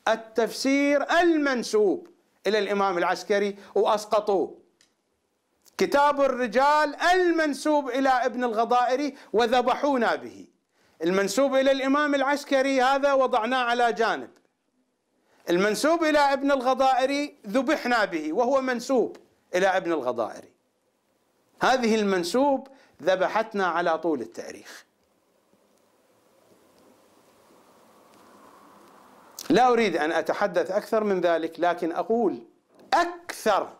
التفسير المنسوب إلى الإمام العسكري وأسقطوه كتاب الرجال المنسوب إلى ابن الغضائري وذبحونا به المنسوب إلى الإمام العسكري هذا وضعناه على جانب المنسوب إلى ابن الغضائري ذبحنا به وهو منسوب إلى ابن الغضائري هذه المنسوب ذبحتنا على طول التاريخ لا أريد أن أتحدث أكثر من ذلك لكن أقول أكثر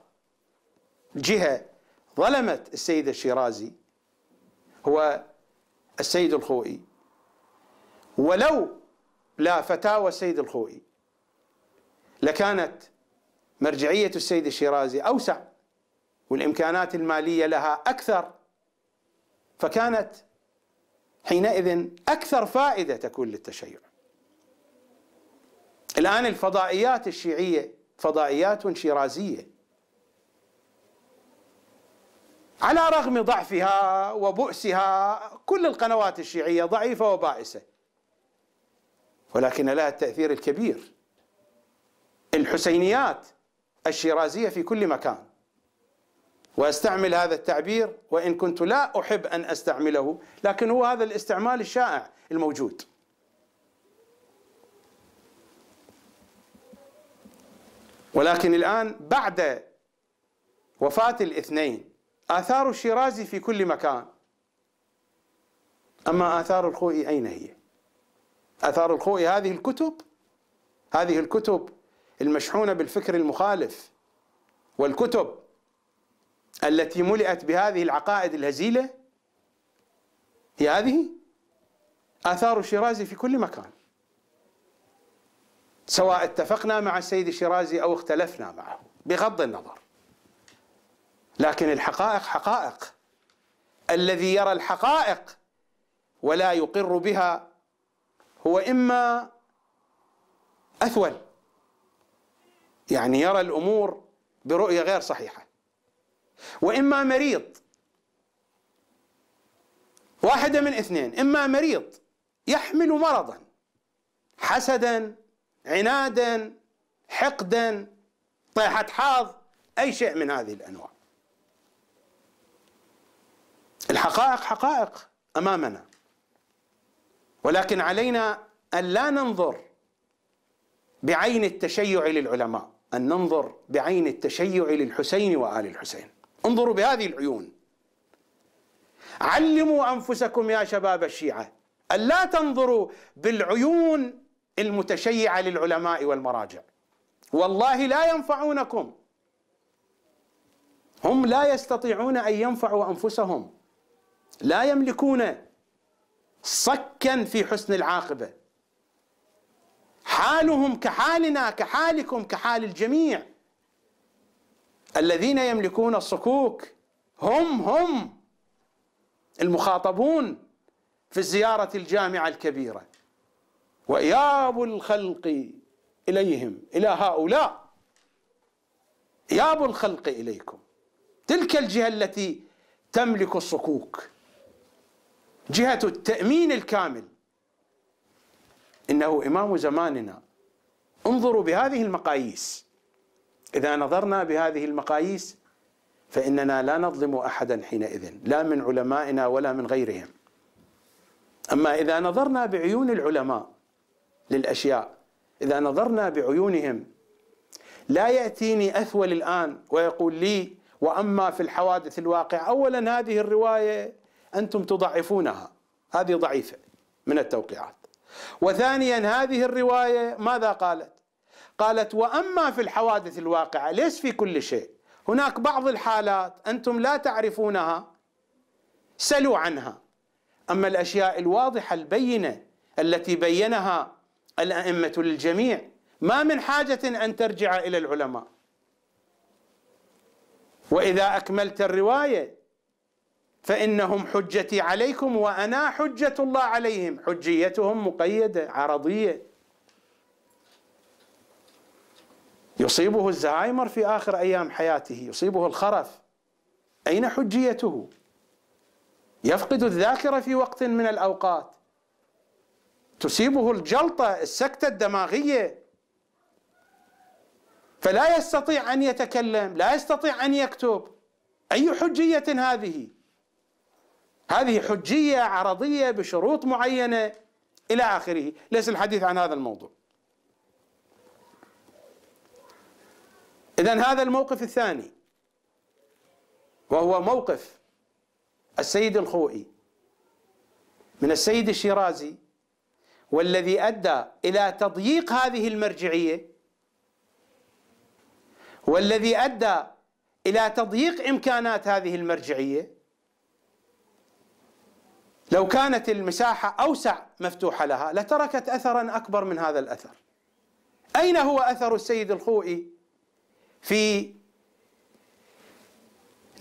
جهة ظلمت السيد الشيرازي هو السيد الخوئي ولو لا فتاوى السيد الخوئي لكانت مرجعية السيد الشيرازي أوسع والإمكانات المالية لها أكثر فكانت حينئذ أكثر فائدة تكون للتشيع الآن الفضائيات الشيعية فضائيات شيرازية على رغم ضعفها وبؤسها كل القنوات الشيعية ضعيفة وبائسة ولكن لها التأثير الكبير الحسينيات الشيرازية في كل مكان واستعمل هذا التعبير وان كنت لا احب ان استعمله لكن هو هذا الاستعمال الشائع الموجود ولكن الان بعد وفاه الاثنين آثار الشيرازي في كل مكان أما آثار الخوئي أين هي آثار الخوئي هذه الكتب هذه الكتب المشحونة بالفكر المخالف والكتب التي ملئت بهذه العقائد الهزيلة هي هذه آثار الشيرازي في كل مكان سواء اتفقنا مع السيد الشيرازي أو اختلفنا معه بغض النظر لكن الحقائق حقائق الذي يرى الحقائق ولا يقر بها هو اما اثول يعني يرى الامور برؤيه غير صحيحه واما مريض واحده من اثنين اما مريض يحمل مرضا حسدا عنادا حقدا طيحه حاض اي شيء من هذه الانواع الحقائق حقائق امامنا ولكن علينا ان لا ننظر بعين التشيع للعلماء ان ننظر بعين التشيع للحسين وال الحسين انظروا بهذه العيون علموا انفسكم يا شباب الشيعه الا تنظروا بالعيون المتشيعه للعلماء والمراجع والله لا ينفعونكم هم لا يستطيعون ان ينفعوا انفسهم لا يملكون صكا في حسن العاقبه حالهم كحالنا كحالكم كحال الجميع الذين يملكون الصكوك هم هم المخاطبون في الزياره الجامعه الكبيره واياب الخلق اليهم الى هؤلاء اياب الخلق اليكم تلك الجهه التي تملك الصكوك جهة التأمين الكامل إنه إمام زماننا انظروا بهذه المقاييس إذا نظرنا بهذه المقاييس فإننا لا نظلم أحدا حينئذ لا من علمائنا ولا من غيرهم أما إذا نظرنا بعيون العلماء للأشياء إذا نظرنا بعيونهم لا يأتيني أثول الآن ويقول لي وأما في الحوادث الواقعة أولا هذه الرواية أنتم تضعفونها هذه ضعيفة من التوقيعات وثانيا هذه الرواية ماذا قالت قالت وأما في الحوادث الواقعة ليس في كل شيء هناك بعض الحالات أنتم لا تعرفونها سلوا عنها أما الأشياء الواضحة البينة التي بينها الأئمة للجميع ما من حاجة أن ترجع إلى العلماء وإذا أكملت الرواية فإنهم حجتي عليكم وأنا حجة الله عليهم حجيتهم مقيدة عرضية يصيبه الزهايمر في آخر أيام حياته يصيبه الخرف أين حجيته يفقد الذاكرة في وقت من الأوقات تصيبه الجلطة السكتة الدماغية فلا يستطيع أن يتكلم لا يستطيع أن يكتب أي حجية هذه هذه حجية عرضية بشروط معينة إلى آخره ليس الحديث عن هذا الموضوع إذن هذا الموقف الثاني وهو موقف السيد الخوئي من السيد الشيرازي والذي أدى إلى تضييق هذه المرجعية والذي أدى إلى تضييق إمكانات هذه المرجعية لو كانت المساحة أوسع مفتوحة لها لتركت أثرا أكبر من هذا الأثر أين هو أثر السيد الخوئي في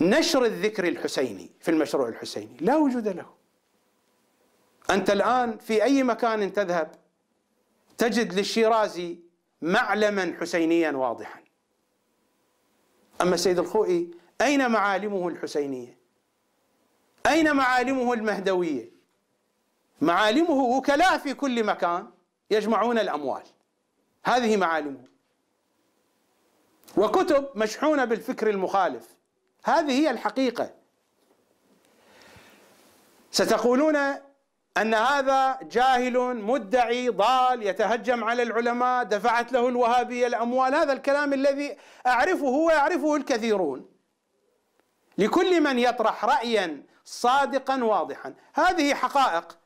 نشر الذكر الحسيني في المشروع الحسيني لا وجود له أنت الآن في أي مكان تذهب تجد للشيرازي معلما حسينيا واضحا أما السيد الخوئي أين معالمه الحسينية أين معالمه المهدوية معالمه وكلاء في كل مكان يجمعون الأموال هذه معالمه وكتب مشحونة بالفكر المخالف هذه هي الحقيقة ستقولون أن هذا جاهل مدعي ضال يتهجم على العلماء دفعت له الوهابية الأموال هذا الكلام الذي أعرفه ويعرفه الكثيرون لكل من يطرح رأيا صادقا واضحا هذه حقائق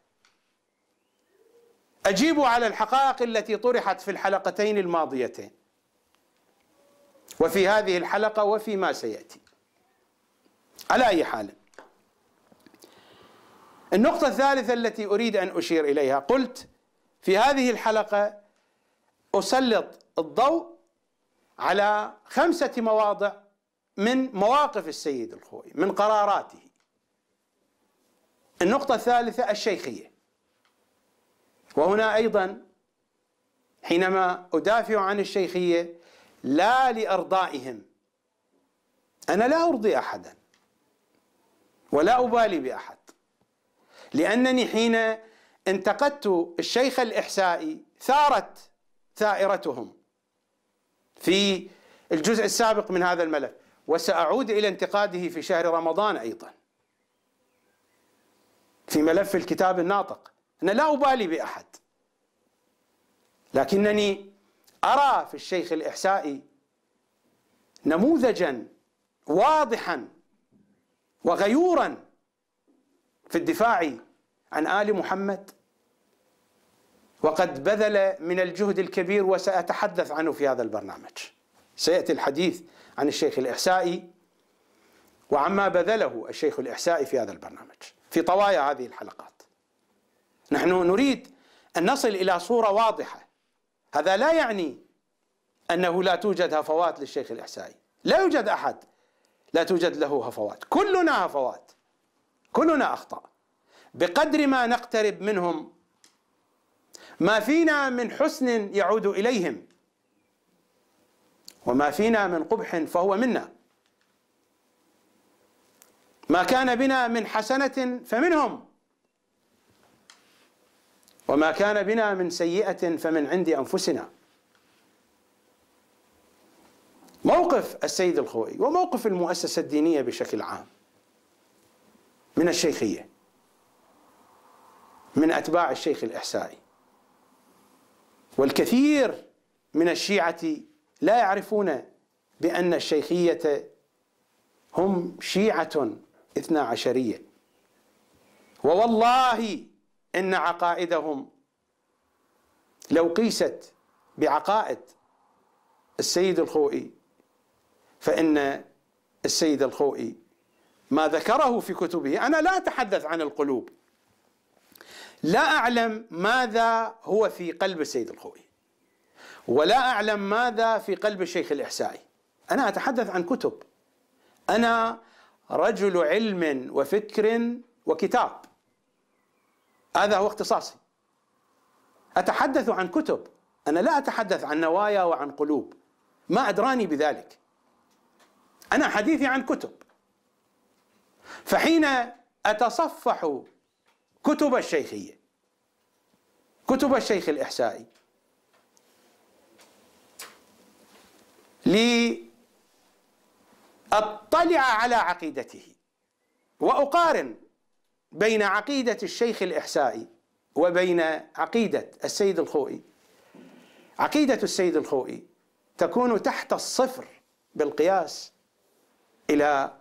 أجيب على الحقائق التي طرحت في الحلقتين الماضيتين وفي هذه الحلقه وفي ما سياتي على اي حال النقطه الثالثه التي اريد ان اشير اليها قلت في هذه الحلقه اسلط الضوء على خمسه مواضع من مواقف السيد الخوي من قراراته النقطة الثالثة الشيخية وهنا أيضا حينما أدافع عن الشيخية لا لأرضائهم أنا لا أرضي أحدا ولا أبالي بأحد لأنني حين انتقدت الشيخ الإحسائي ثارت ثائرتهم في الجزء السابق من هذا الملف وسأعود إلى انتقاده في شهر رمضان أيضاً في ملف الكتاب الناطق أنا لا أبالي بأحد لكنني أرى في الشيخ الإحسائي نموذجا واضحا وغيورا في الدفاع عن آل محمد وقد بذل من الجهد الكبير وسأتحدث عنه في هذا البرنامج سيأتي الحديث عن الشيخ الإحسائي وعما بذله الشيخ الإحسائي في هذا البرنامج في طوايا هذه الحلقات نحن نريد ان نصل الى صوره واضحه هذا لا يعني انه لا توجد هفوات للشيخ الاحسائي لا يوجد احد لا توجد له هفوات كلنا هفوات كلنا اخطاء بقدر ما نقترب منهم ما فينا من حسن يعود اليهم وما فينا من قبح فهو منا ما كان بنا من حسنة فمنهم وما كان بنا من سيئة فمن عند أنفسنا موقف السيد الخوئي وموقف المؤسسة الدينية بشكل عام من الشيخية من أتباع الشيخ الإحسائي والكثير من الشيعة لا يعرفون بأن الشيخية هم شيعة اثنا عشرية ووالله إن عقائدهم لو قيست بعقائد السيد الخوئي فإن السيد الخوئي ما ذكره في كتبه أنا لا أتحدث عن القلوب لا أعلم ماذا هو في قلب السيد الخوئي ولا أعلم ماذا في قلب الشيخ الإحسائي أنا أتحدث عن كتب أنا رجل علم وفكر وكتاب هذا هو اختصاصي أتحدث عن كتب أنا لا أتحدث عن نوايا وعن قلوب ما أدراني بذلك أنا حديثي عن كتب فحين أتصفح كتب الشيخية كتب الشيخ الإحسائي لي اطلع على عقيدته واقارن بين عقيده الشيخ الاحسائي وبين عقيده السيد الخوئي عقيده السيد الخوئي تكون تحت الصفر بالقياس الى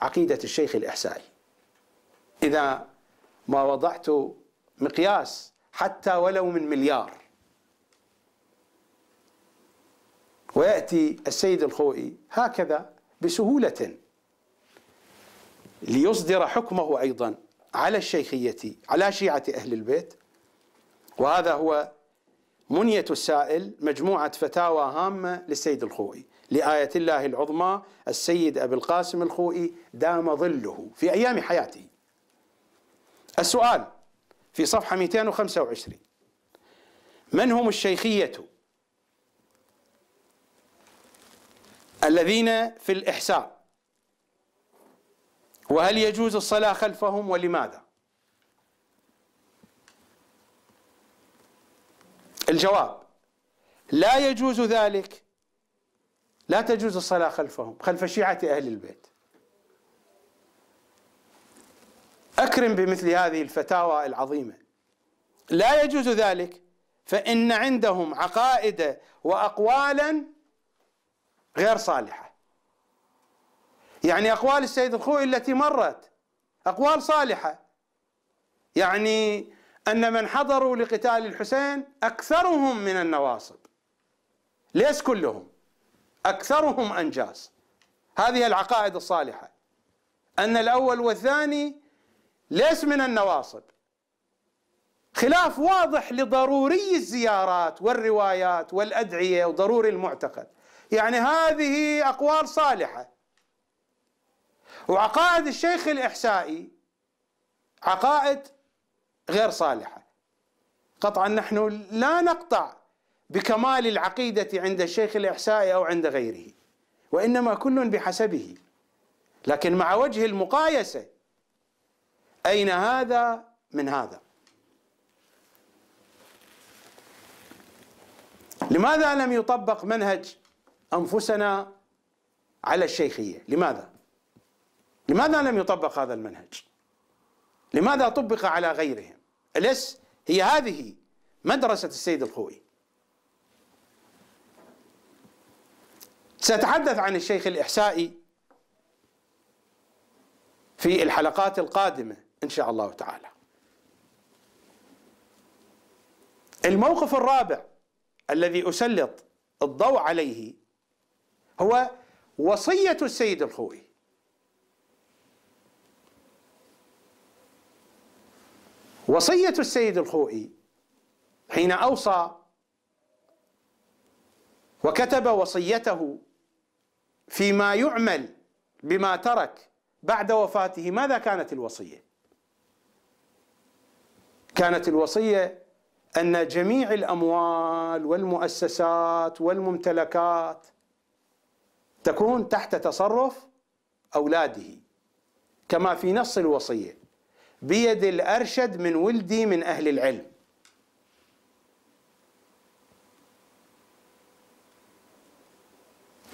عقيده الشيخ الاحسائي اذا ما وضعت مقياس حتى ولو من مليار وياتي السيد الخوئي هكذا بسهولة ليصدر حكمه أيضا على الشيخية على شيعة أهل البيت وهذا هو منية السائل مجموعة فتاوى هامة للسيد الخوئي لآية الله العظمى السيد أبي القاسم الخوئي دام ظله في أيام حياته السؤال في صفحة 225 من هم الشيخية الذين في الإحساء وهل يجوز الصلاة خلفهم ولماذا الجواب لا يجوز ذلك لا تجوز الصلاة خلفهم خلف شيعة أهل البيت أكرم بمثل هذه الفتاوى العظيمة لا يجوز ذلك فإن عندهم عقائد وأقوالا غير صالحة يعني أقوال السيد الخوئي التي مرت أقوال صالحة يعني أن من حضروا لقتال الحسين أكثرهم من النواصب ليس كلهم أكثرهم أنجاز هذه العقائد الصالحة أن الأول والثاني ليس من النواصب خلاف واضح لضروري الزيارات والروايات والأدعية وضروري المعتقد يعني هذه أقوال صالحة وعقائد الشيخ الإحسائي عقائد غير صالحة قطعا نحن لا نقطع بكمال العقيدة عند الشيخ الإحسائي أو عند غيره وإنما كل بحسبه لكن مع وجه المقايسة أين هذا من هذا لماذا لم يطبق منهج أنفسنا على الشيخية لماذا؟ لماذا لم يطبق هذا المنهج؟ لماذا طبق على غيرهم؟ أليس هي هذه مدرسة السيد الخوئي سأتحدث عن الشيخ الإحسائي في الحلقات القادمة إن شاء الله تعالى الموقف الرابع الذي أسلط الضوء عليه هو وصية السيد الخوئي وصية السيد الخوئي حين أوصى وكتب وصيته فيما يعمل بما ترك بعد وفاته ماذا كانت الوصية؟ كانت الوصية أن جميع الأموال والمؤسسات والممتلكات تكون تحت تصرف أولاده كما في نص الوصية بيد الأرشد من ولدي من أهل العلم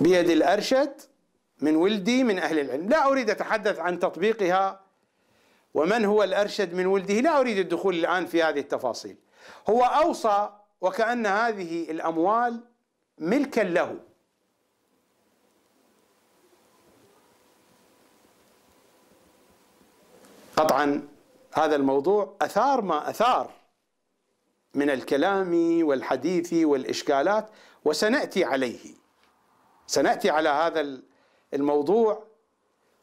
بيد الأرشد من ولدي من أهل العلم لا أريد أتحدث عن تطبيقها ومن هو الأرشد من ولده لا أريد الدخول الآن في هذه التفاصيل هو أوصى وكأن هذه الأموال ملكا له قطعا هذا الموضوع أثار ما أثار من الكلام والحديث والإشكالات وسنأتي عليه سنأتي على هذا الموضوع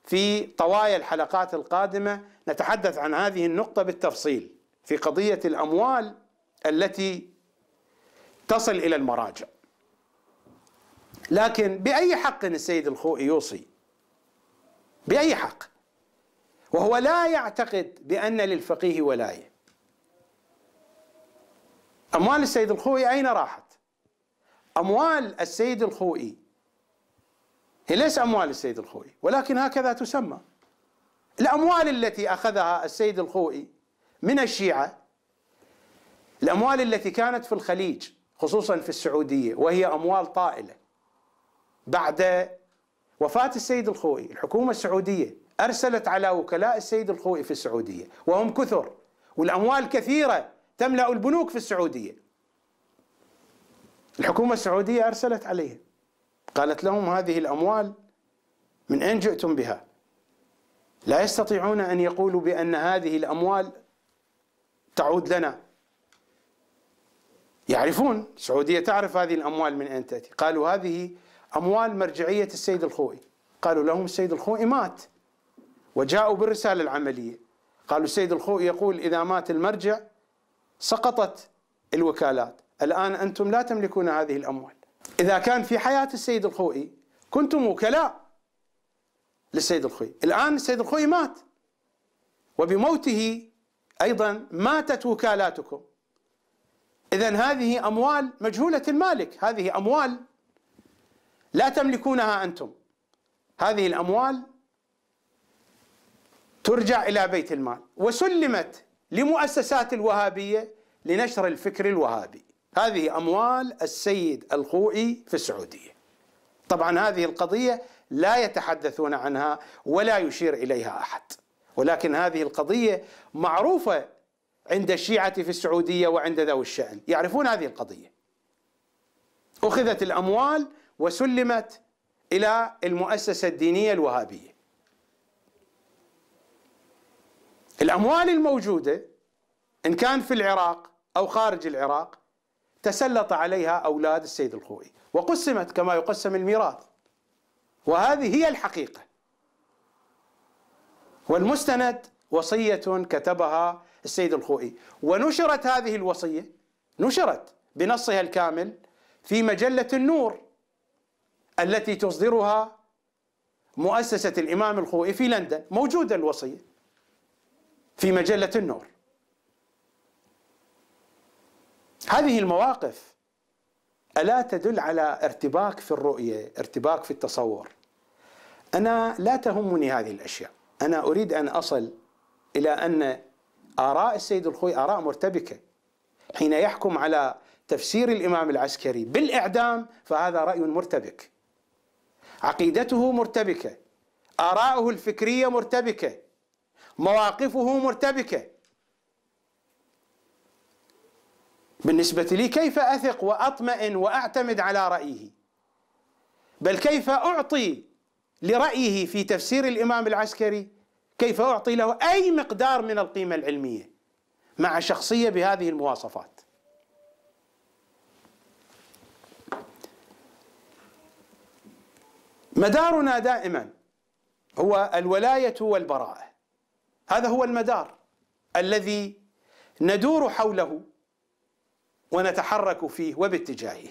في طوايا الحلقات القادمة نتحدث عن هذه النقطة بالتفصيل في قضية الأموال التي تصل إلى المراجع لكن بأي حق السيد الخوئي يوصي بأي حق وهو لا يعتقد بأن للفقيه ولاية أموال السيد الخوئي أين راحت أموال السيد الخوئي هي ليس أموال السيد الخوئي ولكن هكذا تسمى الأموال التي أخذها السيد الخوئي من الشيعة الأموال التي كانت في الخليج خصوصا في السعودية وهي أموال طائلة بعد وفاة السيد الخوئي الحكومة السعودية أرسلت على وكلاء السيد الخوئي في السعودية وهم كثر والأموال كثيرة تملأ البنوك في السعودية الحكومة السعودية أرسلت عليهم قالت لهم هذه الأموال من أين جئتم بها لا يستطيعون أن يقولوا بأن هذه الأموال تعود لنا يعرفون السعودية تعرف هذه الأموال من أين تأتي قالوا هذه أموال مرجعية السيد الخوئي قالوا لهم السيد الخوئي مات وجاءوا بالرسالة العملية قالوا السيد الخوئي يقول إذا مات المرجع سقطت الوكالات الآن أنتم لا تملكون هذه الأموال إذا كان في حياة السيد الخوئي كنتم وكلاء للسيد الخوئي الآن السيد الخوئي مات وبموته أيضا ماتت وكالاتكم إذا هذه أموال مجهولة المالك هذه أموال لا تملكونها أنتم هذه الأموال ترجع الى بيت المال وسلمت لمؤسسات الوهابيه لنشر الفكر الوهابي هذه اموال السيد الخوئي في السعوديه طبعا هذه القضيه لا يتحدثون عنها ولا يشير اليها احد ولكن هذه القضيه معروفه عند الشيعه في السعوديه وعند ذوي الشان يعرفون هذه القضيه اخذت الاموال وسلمت الى المؤسسه الدينيه الوهابيه الأموال الموجودة إن كان في العراق أو خارج العراق تسلط عليها أولاد السيد الخوئي وقسمت كما يقسم الميراث وهذه هي الحقيقة والمستند وصية كتبها السيد الخوئي ونشرت هذه الوصية نشرت بنصها الكامل في مجلة النور التي تصدرها مؤسسة الإمام الخوئي في لندن موجودة الوصية في مجله النور هذه المواقف الا تدل على ارتباك في الرؤيه ارتباك في التصور انا لا تهمني هذه الاشياء انا اريد ان اصل الى ان اراء السيد الخوي اراء مرتبكه حين يحكم على تفسير الامام العسكري بالاعدام فهذا راي مرتبك عقيدته مرتبكه آراؤه الفكرية مرتبكة مواقفه مرتبكه بالنسبه لي كيف اثق واطمئن واعتمد على رايه بل كيف اعطي لرايه في تفسير الامام العسكري كيف اعطي له اي مقدار من القيمه العلميه مع شخصيه بهذه المواصفات مدارنا دائما هو الولايه والبراءه هذا هو المدار الذي ندور حوله ونتحرك فيه وباتجاهه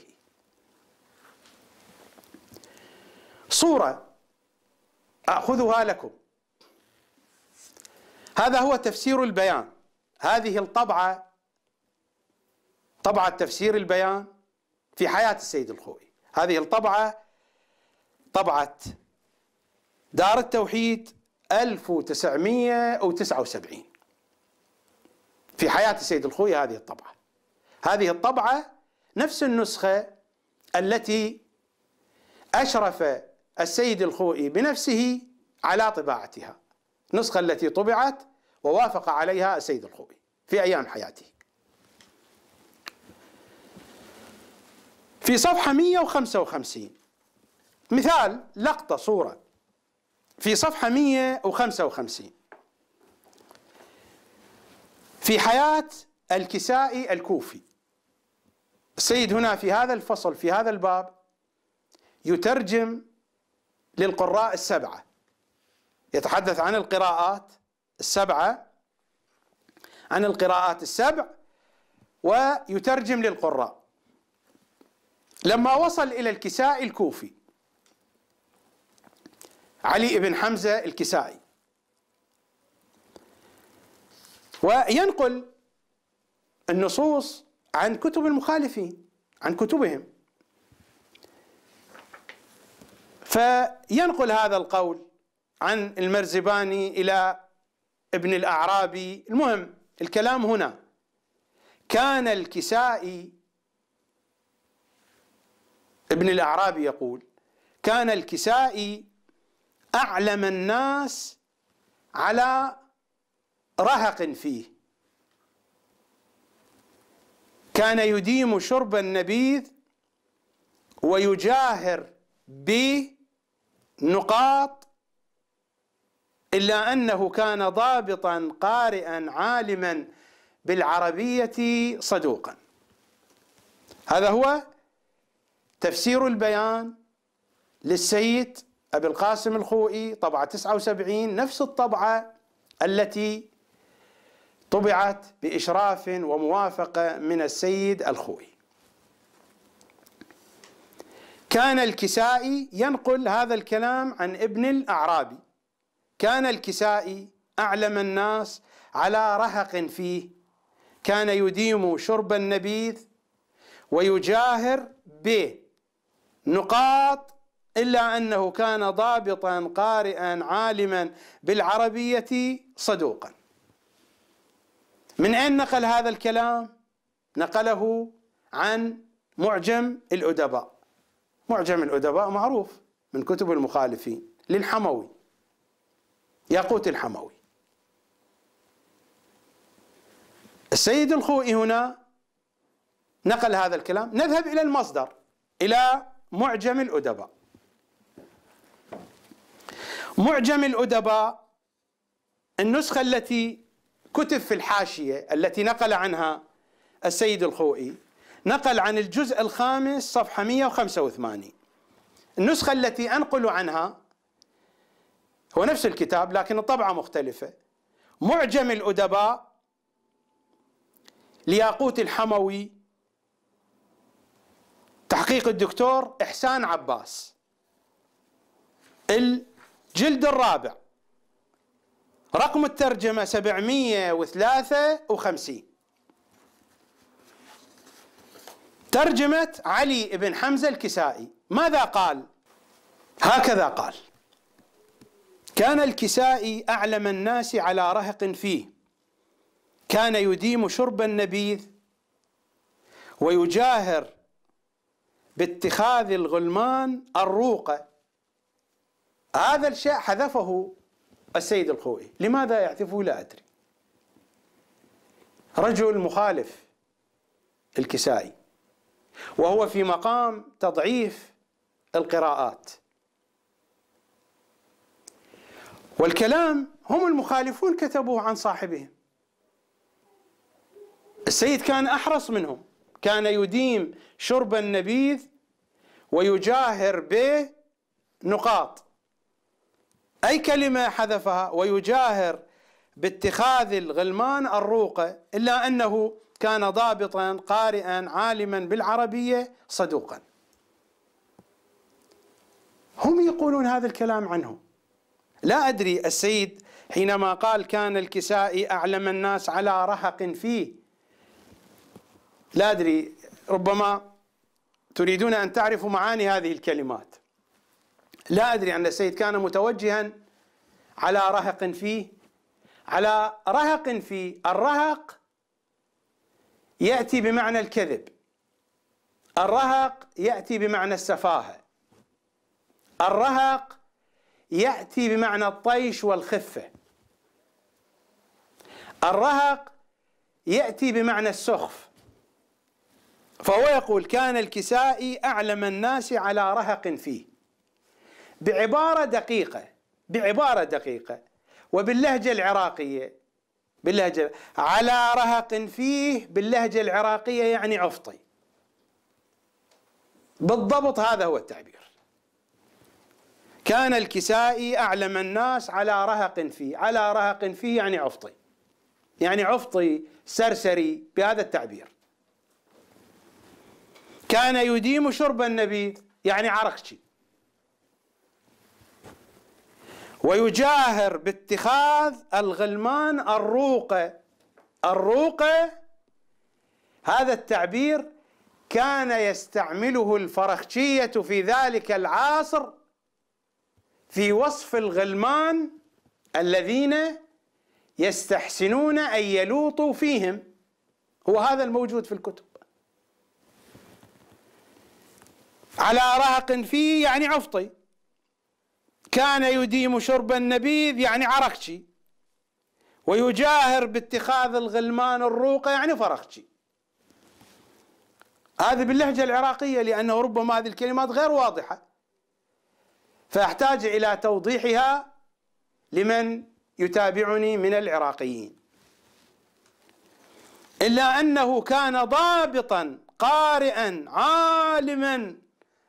صورة أخذها لكم هذا هو تفسير البيان هذه الطبعة طبعة تفسير البيان في حياة السيد الخوي هذه الطبعة طبعة دار التوحيد 1979 في حياة السيد الخوي هذه الطبعة هذه الطبعة نفس النسخة التي أشرف السيد الخوئي بنفسه على طباعتها النسخة التي طبعت ووافق عليها السيد الخوئي في أيام حياته في صفحة 155 مثال لقطة صورة في صفحة 155 في حياة الكسائي الكوفي السيد هنا في هذا الفصل في هذا الباب يترجم للقراء السبعة يتحدث عن القراءات السبعة عن القراءات السبع ويترجم للقراء لما وصل إلى الكسائي الكوفي علي بن حمزة الكسائي وينقل النصوص عن كتب المخالفين عن كتبهم فينقل هذا القول عن المرزباني إلى ابن الأعرابي المهم الكلام هنا كان الكسائي ابن الأعرابي يقول كان الكسائي أعلم الناس على رهق فيه كان يديم شرب النبيذ ويجاهر بنقاط إلا أنه كان ضابطا قارئا عالما بالعربية صدوقا هذا هو تفسير البيان للسيد أبي القاسم الخوئي طبعة 79 نفس الطبعة التي طبعت بإشراف وموافقة من السيد الخوئي كان الكسائي ينقل هذا الكلام عن ابن الأعرابي كان الكسائي أعلم الناس على رهق فيه كان يديم شرب النبيذ ويجاهر به نقاط إلا أنه كان ضابطا قارئا عالما بالعربية صدوقا من أين نقل هذا الكلام؟ نقله عن معجم الأدباء معجم الأدباء معروف من كتب المخالفين للحموي ياقوت الحموي السيد الخوئي هنا نقل هذا الكلام نذهب إلى المصدر إلى معجم الأدباء معجم الأدباء النسخة التي كتب في الحاشية التي نقل عنها السيد الخوئي نقل عن الجزء الخامس صفحة 185 النسخة التي أنقل عنها هو نفس الكتاب لكن الطبعة مختلفة معجم الأدباء لياقوت الحموي تحقيق الدكتور إحسان عباس جلد الرابع رقم الترجمة 753 ترجمة علي بن حمزة الكسائي ماذا قال؟ هكذا قال كان الكسائي أعلم الناس على رهق فيه كان يديم شرب النبيذ ويجاهر باتخاذ الغلمان الروقة هذا الشيء حذفه السيد الخوئي لماذا يحذفه لا أدري رجل مخالف الكسائي وهو في مقام تضعيف القراءات والكلام هم المخالفون كتبوه عن صاحبهم السيد كان أحرص منهم كان يديم شرب النبيذ ويجاهر به نقاط أي كلمة حذفها ويجاهر باتخاذ الغلمان الروقة إلا أنه كان ضابطا قارئا عالما بالعربية صدوقا هم يقولون هذا الكلام عنه لا أدري السيد حينما قال كان الكسائي أعلم الناس على رهق فيه لا أدري ربما تريدون أن تعرفوا معاني هذه الكلمات لا أدري أن السيد كان متوجها على رهق فيه على رهق فيه الرهق يأتي بمعنى الكذب الرهق يأتي بمعنى السفاهة الرهق يأتي بمعنى الطيش والخفة الرهق يأتي بمعنى السخف فهو يقول كان الكسائي أعلم الناس على رهق فيه بعبارة دقيقة بعبارة دقيقة وباللهجة العراقية باللهجة على رهق فيه باللهجة العراقية يعني عفطي بالضبط هذا هو التعبير كان الكسائي أعلم الناس على رهق فيه على رهق فيه يعني عفطي يعني عفطي سرسري بهذا التعبير كان يديم شرب النبيذ يعني عرقشي ويجاهر باتخاذ الغلمان الروقه الروقه هذا التعبير كان يستعمله الفرخشيه في ذلك العصر في وصف الغلمان الذين يستحسنون ان يلوطوا فيهم هو هذا الموجود في الكتب على رهق فيه يعني عفطي كان يديم شرب النبيذ يعني عرقشي ويجاهر باتخاذ الغلمان الروقة يعني فرخشي هذه باللهجة العراقية لأنه ربما هذه الكلمات غير واضحة فأحتاج إلى توضيحها لمن يتابعني من العراقيين إلا أنه كان ضابطا قارئا عالما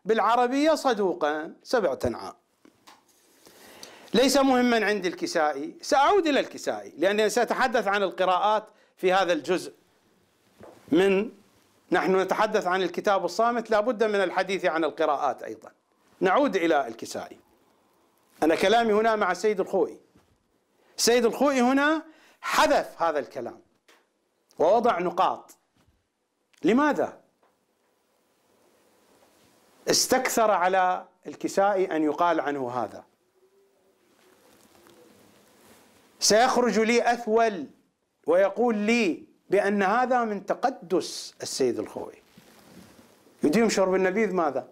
بالعربية صدوقا سبعة عام ليس مهما عند الكسائي سأعود إلى الكسائي لأنني سأتحدث عن القراءات في هذا الجزء من نحن نتحدث عن الكتاب الصامت لابد من الحديث عن القراءات أيضا نعود إلى الكسائي أنا كلامي هنا مع السيد الخوئي السيد الخوئي هنا حذف هذا الكلام ووضع نقاط لماذا؟ استكثر على الكسائي أن يقال عنه هذا سيخرج لي اثول ويقول لي بان هذا من تقدس السيد الخوئي يديم شرب النبيذ ماذا؟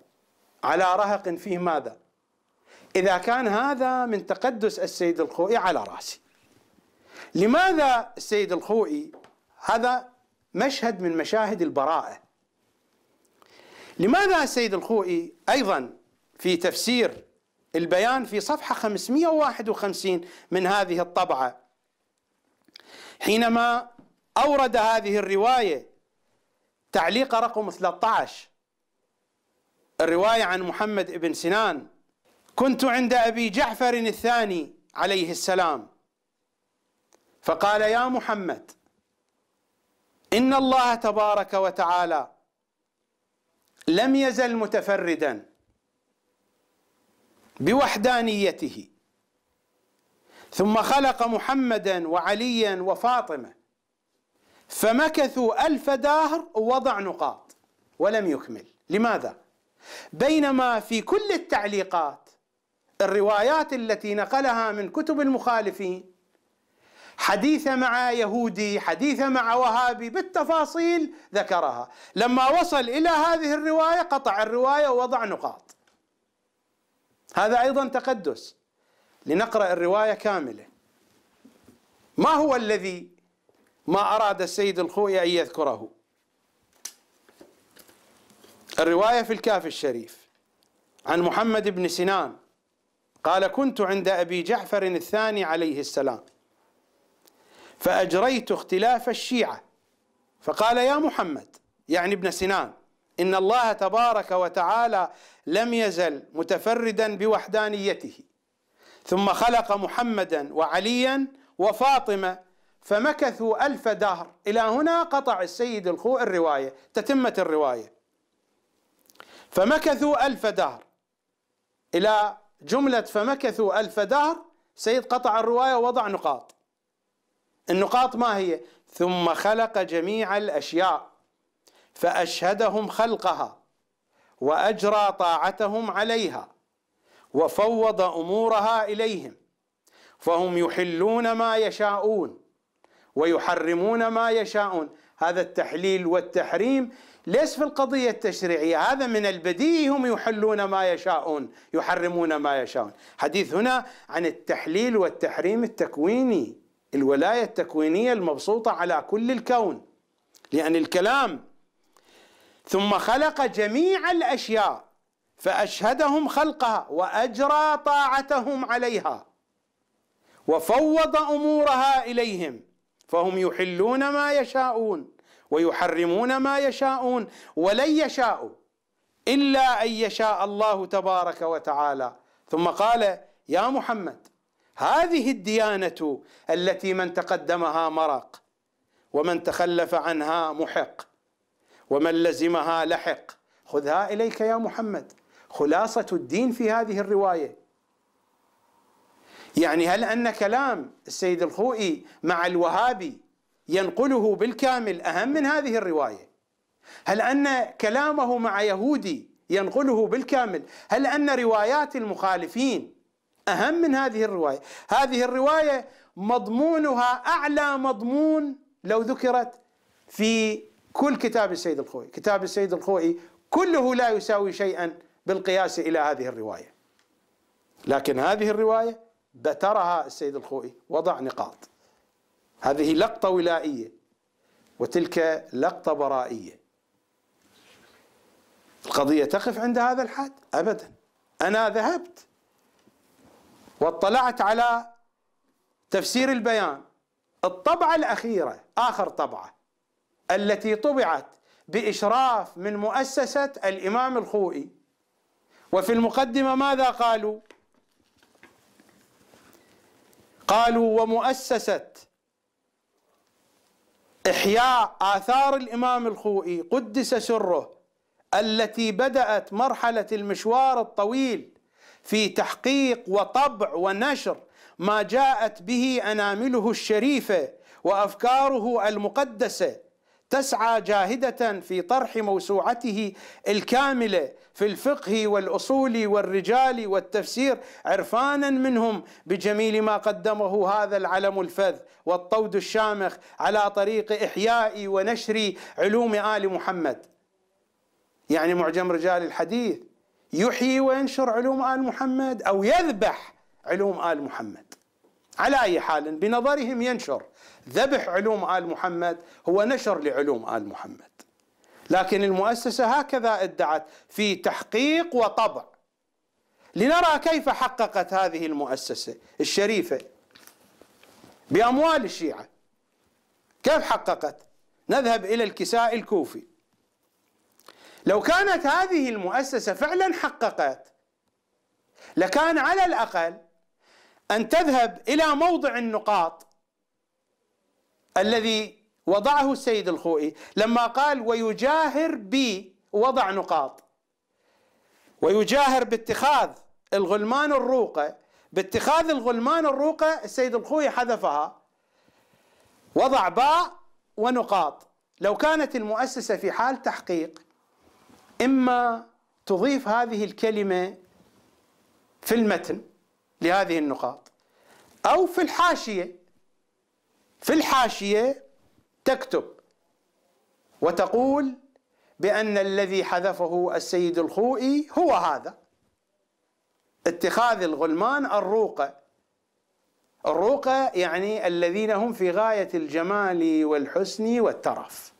على رهق فيه ماذا؟ اذا كان هذا من تقدس السيد الخوئي على راسي لماذا السيد الخوئي هذا مشهد من مشاهد البراءه لماذا السيد الخوئي ايضا في تفسير البيان في صفحة 551 من هذه الطبعة حينما أورد هذه الرواية تعليق رقم 13 الرواية عن محمد بن سنان كنت عند أبي جعفر الثاني عليه السلام فقال يا محمد إن الله تبارك وتعالى لم يزل متفردا بوحدانيته ثم خلق محمدا وعليا وفاطمه فمكثوا الف دهر ووضع نقاط ولم يكمل لماذا بينما في كل التعليقات الروايات التي نقلها من كتب المخالفين حديث مع يهودي حديث مع وهابي بالتفاصيل ذكرها لما وصل إلى هذه الرواية قطع الرواية ووضع نقاط هذا ايضا تقدس لنقرا الروايه كامله ما هو الذي ما اراد السيد الخوي ان يذكره الروايه في الكافي الشريف عن محمد بن سنان قال كنت عند ابي جعفر الثاني عليه السلام فاجريت اختلاف الشيعه فقال يا محمد يعني ابن سنان إن الله تبارك وتعالى لم يزل متفردا بوحدانيته ثم خلق محمدا وعليا وفاطمة فمكثوا ألف دهر إلى هنا قطع السيد الخوء الرواية تتمة الرواية فمكثوا ألف دهر إلى جملة فمكثوا ألف دهر سيد قطع الرواية ووضع نقاط النقاط ما هي ثم خلق جميع الأشياء فاشهدهم خلقها واجرى طاعتهم عليها وفوض امورها اليهم فهم يحلون ما يشاءون ويحرمون ما يشاءون هذا التحليل والتحريم ليس في القضية التشريعية هذا من البديهي هم يحلون ما يشاءون يحرمون ما يشاءون حديث هنا عن التحليل والتحريم التكويني الولاية التكوينية المبسوطة على كل الكون لأن الكلام ثم خلق جميع الاشياء فاشهدهم خلقها واجرى طاعتهم عليها وفوض امورها اليهم فهم يحلون ما يشاءون ويحرمون ما يشاءون ولن يشاءوا الا ان يشاء الله تبارك وتعالى ثم قال يا محمد هذه الديانه التي من تقدمها مرق ومن تخلف عنها محق ومن لزمها لحق خذها اليك يا محمد خلاصه الدين في هذه الروايه يعني هل ان كلام السيد الخوئي مع الوهابي ينقله بالكامل اهم من هذه الروايه هل ان كلامه مع يهودي ينقله بالكامل هل ان روايات المخالفين اهم من هذه الروايه هذه الروايه مضمونها اعلى مضمون لو ذكرت في كل كتاب السيد الخوئي كتاب السيد الخوئي كله لا يساوي شيئا بالقياس إلى هذه الرواية لكن هذه الرواية بترها السيد الخوئي وضع نقاط هذه لقطة ولائية وتلك لقطة برائية القضية تقف عند هذا الحد أبدا أنا ذهبت واطلعت على تفسير البيان الطبعة الأخيرة آخر طبعة التي طبعت بإشراف من مؤسسة الإمام الخوئي وفي المقدمة ماذا قالوا؟ قالوا ومؤسسة إحياء آثار الإمام الخوئي قدس سره التي بدأت مرحلة المشوار الطويل في تحقيق وطبع ونشر ما جاءت به أنامله الشريفة وأفكاره المقدسة تسعى جاهده في طرح موسوعته الكامله في الفقه والاصول والرجال والتفسير عرفانا منهم بجميل ما قدمه هذا العلم الفذ والطود الشامخ على طريق احياء ونشر علوم ال محمد. يعني معجم رجال الحديث يحيي وينشر علوم ال محمد او يذبح علوم ال محمد. على اي حال بنظرهم ينشر ذبح علوم آل محمد هو نشر لعلوم آل محمد لكن المؤسسة هكذا ادعت في تحقيق وطبع لنرى كيف حققت هذه المؤسسة الشريفة بأموال الشيعة كيف حققت نذهب إلى الكساء الكوفي لو كانت هذه المؤسسة فعلا حققت لكان على الأقل أن تذهب إلى موضع النقاط الذي وضعه السيد الخوئي لما قال ويجاهر بي وضع نقاط ويجاهر باتخاذ الغلمان الروقة باتخاذ الغلمان الروقة السيد الخوئي حذفها وضع باء ونقاط لو كانت المؤسسة في حال تحقيق إما تضيف هذه الكلمة في المتن لهذه النقاط أو في الحاشية في الحاشية تكتب وتقول بأن الذي حذفه السيد الخوئي هو هذا اتخاذ الغلمان الروقة الروقة يعني الذين هم في غاية الجمال والحسن والترف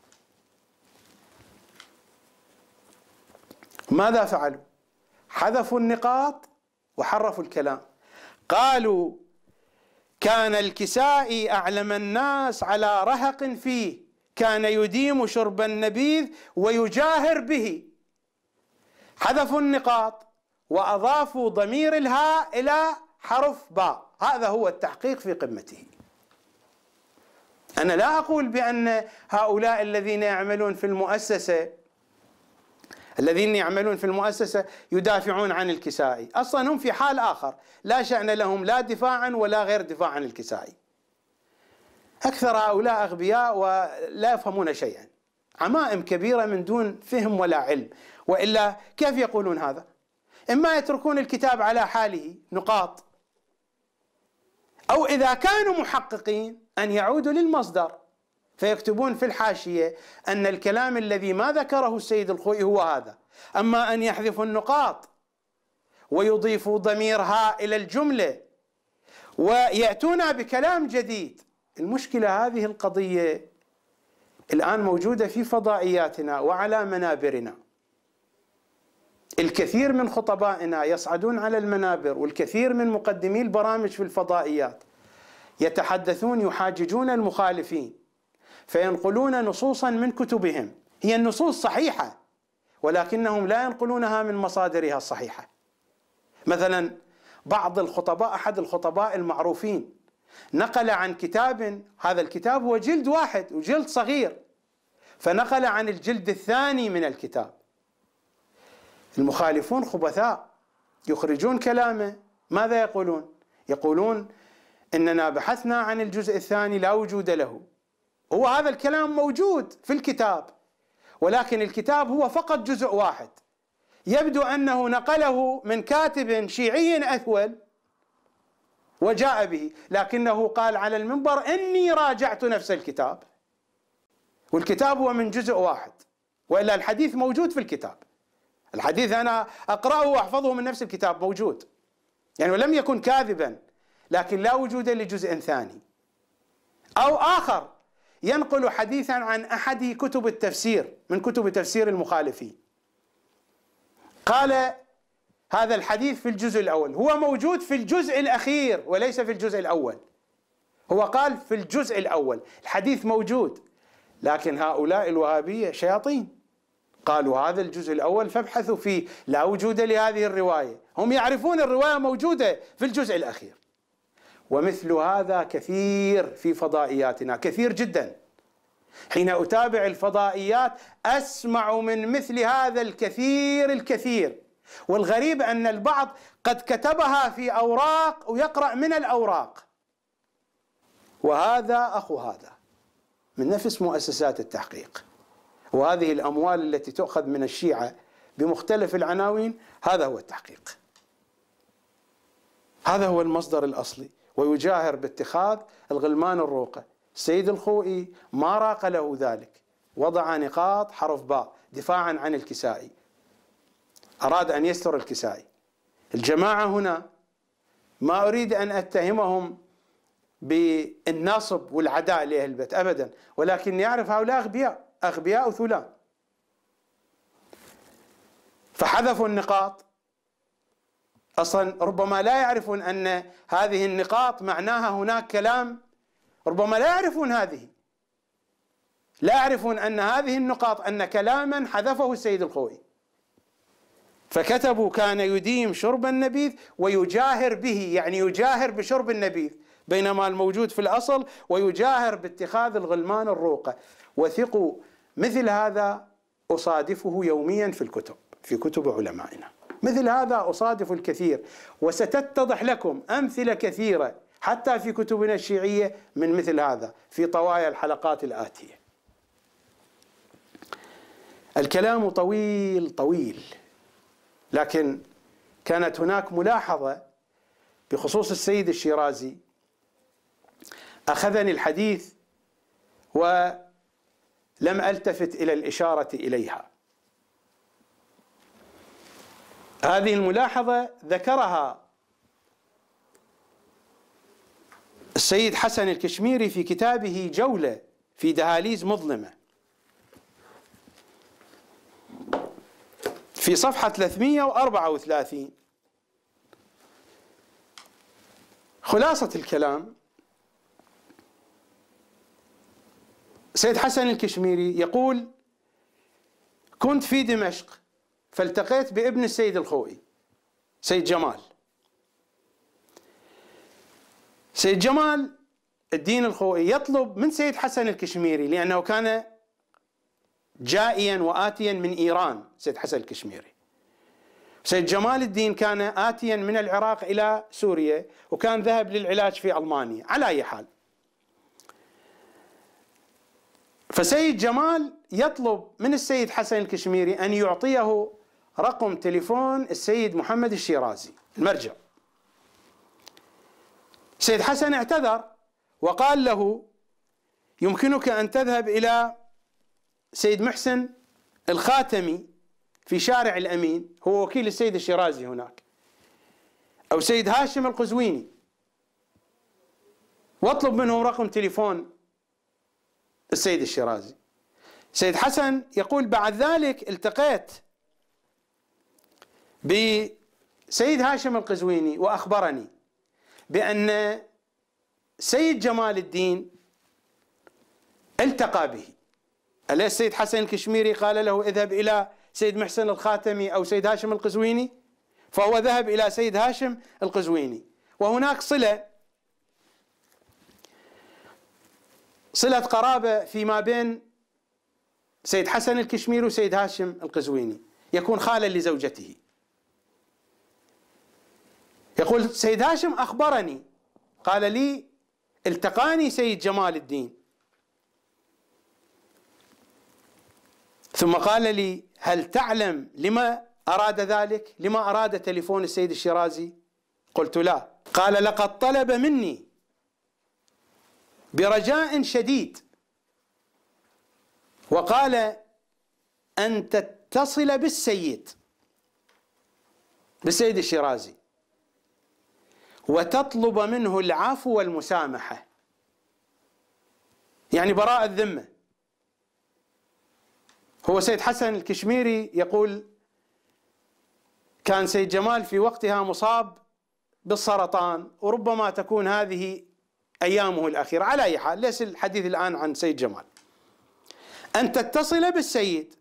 ماذا فعلوا؟ حذفوا النقاط وحرفوا الكلام قالوا كان الكسائي اعلم الناس على رهق فيه كان يديم شرب النبيذ ويجاهر به حذفوا النقاط واضافوا ضمير الهاء الى حرف باء هذا هو التحقيق في قمته انا لا اقول بان هؤلاء الذين يعملون في المؤسسه الذين يعملون في المؤسسة يدافعون عن الكسائي أصلا هم في حال آخر لا شأن لهم لا دفاعا ولا غير دفاع عن الكسائي أكثر هؤلاء أغبياء ولا يفهمون شيئا عمائم كبيرة من دون فهم ولا علم وإلا كيف يقولون هذا إما يتركون الكتاب على حاله نقاط أو إذا كانوا محققين أن يعودوا للمصدر فيكتبون في الحاشية أن الكلام الذي ما ذكره السيد الخوئي هو هذا أما أن يحذفوا النقاط ويضيفوا ضميرها إلى الجملة ويأتون بكلام جديد المشكلة هذه القضية الآن موجودة في فضائياتنا وعلى منابرنا الكثير من خطبائنا يصعدون على المنابر والكثير من مقدمي البرامج في الفضائيات يتحدثون يحاججون المخالفين فينقلون نصوصا من كتبهم هي النصوص صحيحه ولكنهم لا ينقلونها من مصادرها الصحيحه مثلا بعض الخطباء احد الخطباء المعروفين نقل عن كتاب هذا الكتاب هو جلد واحد وجلد صغير فنقل عن الجلد الثاني من الكتاب المخالفون خبثاء يخرجون كلامه ماذا يقولون؟ يقولون اننا بحثنا عن الجزء الثاني لا وجود له هو هذا الكلام موجود في الكتاب ولكن الكتاب هو فقط جزء واحد يبدو انه نقله من كاتب شيعي اثول وجاء به لكنه قال على المنبر اني راجعت نفس الكتاب والكتاب هو من جزء واحد والا الحديث موجود في الكتاب الحديث انا اقراه واحفظه من نفس الكتاب موجود يعني ولم يكن كاذبا لكن لا وجود لجزء ثاني او اخر ينقل حديثا عن أحد كتب التفسير من كتب تفسير المخالفين قال هذا الحديث في الجزء الأول هو موجود في الجزء الأخير وليس في الجزء الأول هو قال في الجزء الأول الحديث موجود لكن هؤلاء الوهابية شياطين قالوا هذا الجزء الأول فابحثوا فيه لا وجود لهذه الرواية هم يعرفون الرواية موجودة في الجزء الأخير ومثل هذا كثير في فضائياتنا كثير جدا حين اتابع الفضائيات اسمع من مثل هذا الكثير الكثير والغريب ان البعض قد كتبها في اوراق ويقرا من الاوراق وهذا اخو هذا من نفس مؤسسات التحقيق وهذه الاموال التي تؤخذ من الشيعه بمختلف العناوين هذا هو التحقيق هذا هو المصدر الاصلي ويجاهر باتخاذ الغلمان الروقة سيد الخوئي ما راق له ذلك وضع نقاط حرف باء دفاعا عن الكسائي أراد أن يستر الكسائي الجماعة هنا ما أريد أن أتهمهم بالنصب والعداء لأهل البيت أبدا ولكن يعرف هؤلاء أغبياء أغبياء ثلاث فحذفوا النقاط اصلا ربما لا يعرفون ان هذه النقاط معناها هناك كلام ربما لا يعرفون هذه لا يعرفون ان هذه النقاط ان كلاما حذفه السيد الخوي فكتبوا كان يديم شرب النبيذ ويجاهر به يعني يجاهر بشرب النبيذ بينما الموجود في الاصل ويجاهر باتخاذ الغلمان الروقه وثقوا مثل هذا اصادفه يوميا في الكتب في كتب علمائنا مثل هذا أصادف الكثير وستتضح لكم أمثلة كثيرة حتى في كتبنا الشيعية من مثل هذا في طوايا الحلقات الآتية الكلام طويل طويل لكن كانت هناك ملاحظة بخصوص السيد الشيرازي أخذني الحديث ولم ألتفت إلى الإشارة إليها هذه الملاحظة ذكرها السيد حسن الكشميري في كتابه جولة في دهاليز مظلمة في صفحة 334 خلاصة الكلام سيد حسن الكشميري يقول كنت في دمشق فالتقيت بابن السيد الخوئي سيد جمال سيد جمال الدين الخوئي يطلب من سيد حسن الكشميري لأنه كان جائيا وآتيا من إيران سيد حسن الكشميري سيد جمال الدين كان آتيا من العراق إلى سوريا وكان ذهب للعلاج في ألمانيا على أي حال فسيد جمال يطلب من السيد حسن الكشميري أن يعطيه رقم تليفون السيد محمد الشيرازي المرجع سيد حسن اعتذر وقال له يمكنك أن تذهب إلى سيد محسن الخاتمي في شارع الأمين هو وكيل السيد الشيرازي هناك أو سيد هاشم القزويني واطلب منه رقم تليفون السيد الشيرازي سيد حسن يقول بعد ذلك التقيت بسيد هاشم القزويني وأخبرني بأن سيد جمال الدين التقى به أليس السيد حسن الكشميري قال له اذهب إلى سيد محسن الخاتمي أو سيد هاشم القزويني فهو ذهب إلى سيد هاشم القزويني وهناك صلة صلة قرابة فيما بين سيد حسن الكشميري وسيد هاشم القزويني يكون خالا لزوجته يقول سيد هاشم أخبرني قال لي التقاني سيد جمال الدين ثم قال لي هل تعلم لما أراد ذلك لما أراد تليفون السيد الشيرازي قلت لا قال لقد طلب مني برجاء شديد وقال أن تتصل بالسيد بالسيد الشيرازي وتطلب منه العفو والمسامحة يعني براءة الذمة هو سيد حسن الكشميري يقول كان سيد جمال في وقتها مصاب بالسرطان وربما تكون هذه أيامه الأخيرة على أي حال ليس الحديث الآن عن سيد جمال أن تتصل بالسيد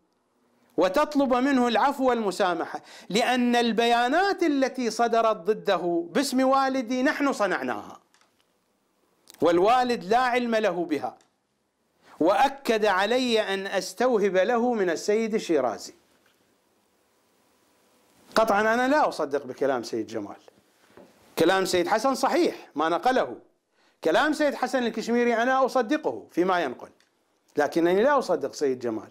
وتطلب منه العفو والمسامحه لان البيانات التي صدرت ضده باسم والدي نحن صنعناها والوالد لا علم له بها واكد علي ان استوهب له من السيد الشيرازي قطعا انا لا اصدق بكلام سيد جمال كلام سيد حسن صحيح ما نقله كلام سيد حسن الكشميري انا اصدقه فيما ينقل لكنني لا اصدق سيد جمال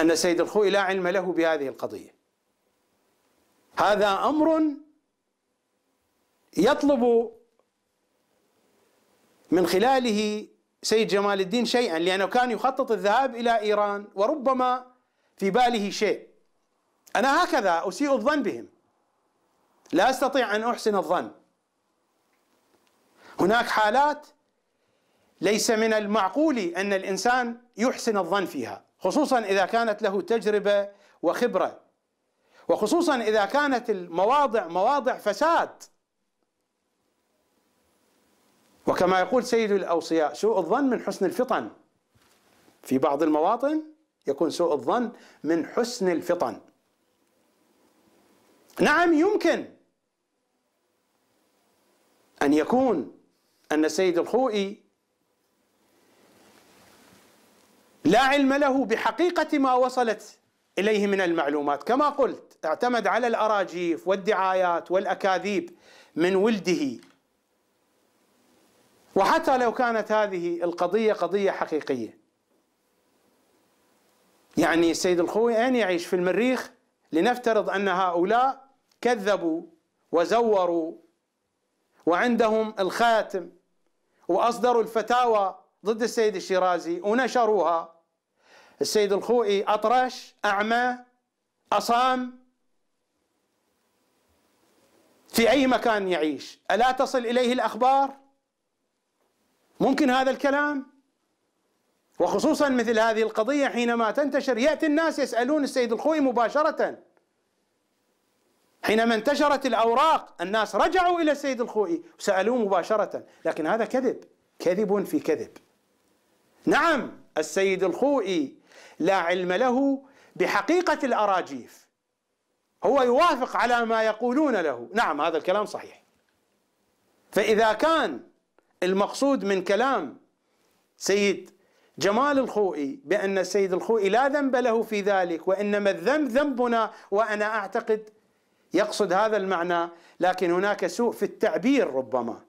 أن سيد الخوي لا علم له بهذه القضية هذا أمر يطلب من خلاله سيد جمال الدين شيئا لأنه كان يخطط الذهاب إلى إيران وربما في باله شيء أنا هكذا أسيء الظن بهم لا أستطيع أن أحسن الظن هناك حالات ليس من المعقول أن الإنسان يحسن الظن فيها خصوصا اذا كانت له تجربه وخبره وخصوصا اذا كانت المواضع مواضع فساد وكما يقول سيد الاوصياء سوء الظن من حسن الفطن في بعض المواطن يكون سوء الظن من حسن الفطن نعم يمكن ان يكون ان السيد الخوئي لا علم له بحقيقة ما وصلت إليه من المعلومات كما قلت اعتمد على الأراجيف والدعايات والأكاذيب من ولده وحتى لو كانت هذه القضية قضية حقيقية يعني السيد الخوي أين يعيش في المريخ لنفترض أن هؤلاء كذبوا وزوروا وعندهم الخاتم وأصدروا الفتاوى ضد السيد الشيرازي ونشروها السيد الخوئي أطرش أعمى أصام في أي مكان يعيش ألا تصل إليه الأخبار ممكن هذا الكلام وخصوصا مثل هذه القضية حينما تنتشر يأتي الناس يسألون السيد الخوئي مباشرة حينما انتشرت الأوراق الناس رجعوا إلى السيد الخوئي وسألوه مباشرة لكن هذا كذب كذب في كذب نعم السيد الخوئي لا علم له بحقيقة الأراجيف هو يوافق على ما يقولون له نعم هذا الكلام صحيح فإذا كان المقصود من كلام سيد جمال الخوئي بأن السيد الخوئي لا ذنب له في ذلك وإنما الذنب ذنبنا وأنا أعتقد يقصد هذا المعنى لكن هناك سوء في التعبير ربما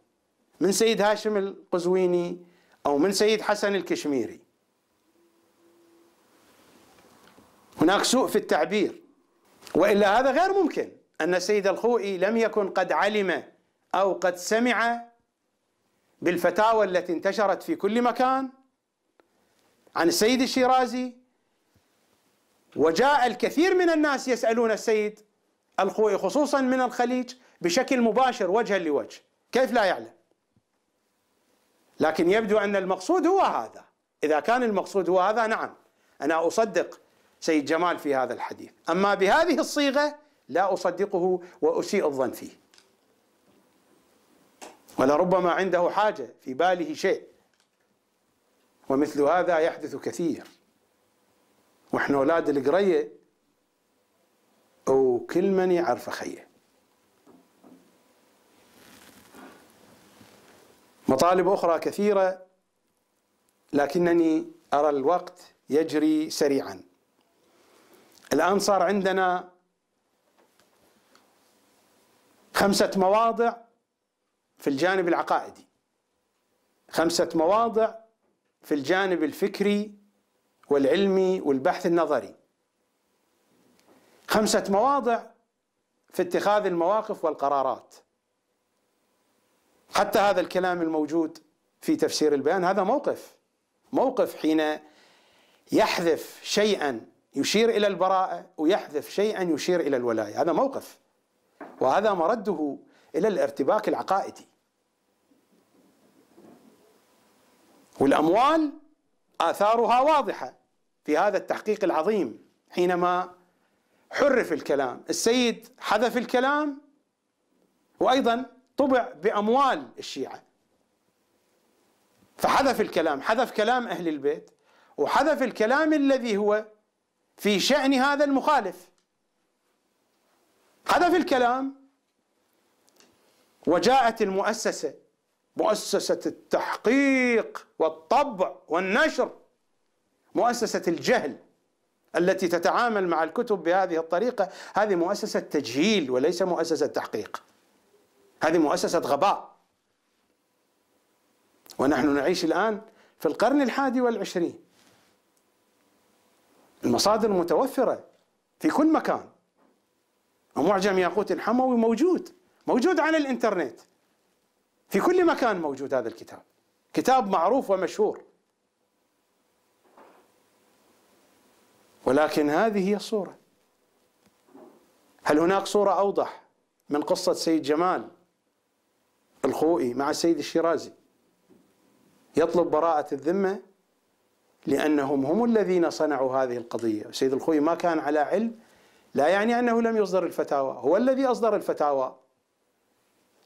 من سيد هاشم القزويني أو من سيد حسن الكشميري هناك سوء في التعبير والا هذا غير ممكن ان السيد الخوئي لم يكن قد علم او قد سمع بالفتاوى التي انتشرت في كل مكان عن السيد الشيرازي وجاء الكثير من الناس يسالون السيد الخوئي خصوصا من الخليج بشكل مباشر وجها لوجه كيف لا يعلم لكن يبدو ان المقصود هو هذا اذا كان المقصود هو هذا نعم انا اصدق سيد جمال في هذا الحديث أما بهذه الصيغة لا أصدقه وأسيء الظن فيه ولربما عنده حاجة في باله شيء ومثل هذا يحدث كثير واحنا اولاد القريه وكل من يعرف خيه مطالب اخرى كثيره لكنني ارى الوقت يجري سريعا الآن صار عندنا خمسة مواضع في الجانب العقائدي خمسة مواضع في الجانب الفكري والعلمي والبحث النظري خمسة مواضع في اتخاذ المواقف والقرارات حتى هذا الكلام الموجود في تفسير البيان هذا موقف موقف حين يحذف شيئا يشير إلى البراءة ويحذف شيئا يشير إلى الولاية هذا موقف وهذا مرده إلى الارتباك العقائدي والأموال آثارها واضحة في هذا التحقيق العظيم حينما حرف الكلام السيد حذف الكلام وأيضا طبع بأموال الشيعة فحذف الكلام حذف كلام أهل البيت وحذف الكلام الذي هو في شأن هذا المخالف هذا في الكلام وجاءت المؤسسة مؤسسة التحقيق والطبع والنشر مؤسسة الجهل التي تتعامل مع الكتب بهذه الطريقة هذه مؤسسة تجهيل وليس مؤسسة تحقيق هذه مؤسسة غباء ونحن نعيش الآن في القرن الحادي والعشرين المصادر متوفرة في كل مكان ومعجم ياقوت الحموي موجود موجود على الانترنت في كل مكان موجود هذا الكتاب كتاب معروف ومشهور ولكن هذه هي الصورة هل هناك صورة أوضح من قصة سيد جمال الخوئي مع السيد الشيرازي يطلب براءة الذمة لأنهم هم الذين صنعوا هذه القضية سيد الخوي ما كان على علم لا يعني أنه لم يصدر الفتاوى هو الذي أصدر الفتاوى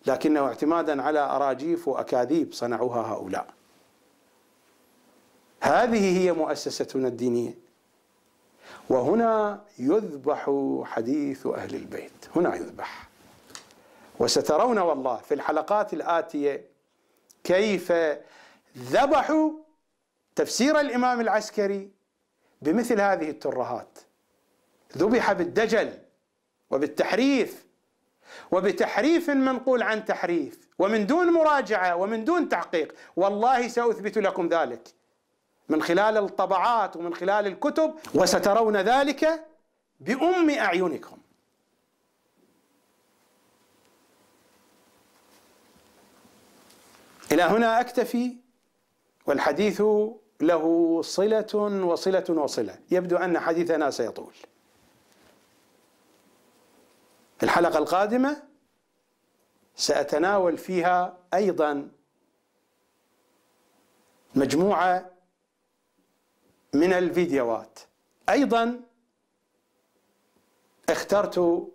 لكنه اعتمادا على أراجيف وأكاذيب صنعوها هؤلاء هذه هي مؤسستنا الدينية وهنا يذبح حديث أهل البيت هنا يذبح وسترون والله في الحلقات الآتية كيف ذبحوا تفسير الإمام العسكري بمثل هذه الترهات ذبح بالدجل وبالتحريف وبتحريف منقول عن تحريف ومن دون مراجعه ومن دون تحقيق والله ساثبت لكم ذلك من خلال الطبعات ومن خلال الكتب وسترون ذلك بام اعينكم الى هنا اكتفي والحديث له صلة وصلة وصلة يبدو أن حديثنا سيطول الحلقة القادمة سأتناول فيها أيضا مجموعة من الفيديوهات أيضا اخترت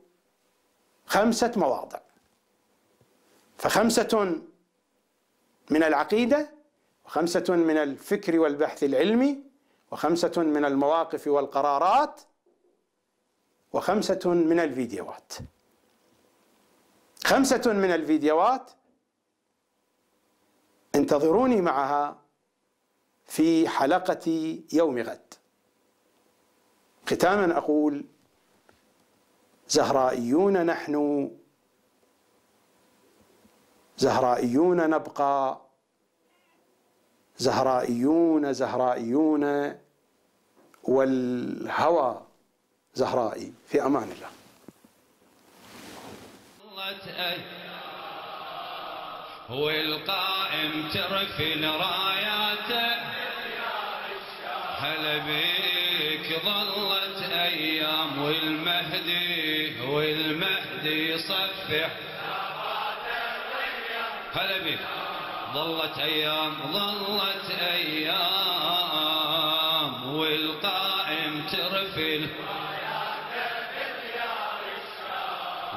خمسة مواضع فخمسة من العقيده وخمسة من الفكر والبحث العلمي وخمسة من المواقف والقرارات وخمسة من الفيديوهات خمسة من الفيديوهات انتظروني معها في حلقة يوم غد ختاما أقول زهرائيون نحن زهرائيون نبقى زهرائيون زهرائيون والهوى زهرائي في أمان الله والقائم ترفن راياته هلا بيك ظلت ايام والمهدي والمهدي يصفح هلا بيك ظلت أيام ظلت أيام والقائم ترفل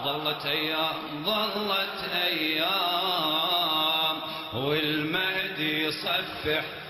ظلت أيام ظلت أيام والمهدي يصفح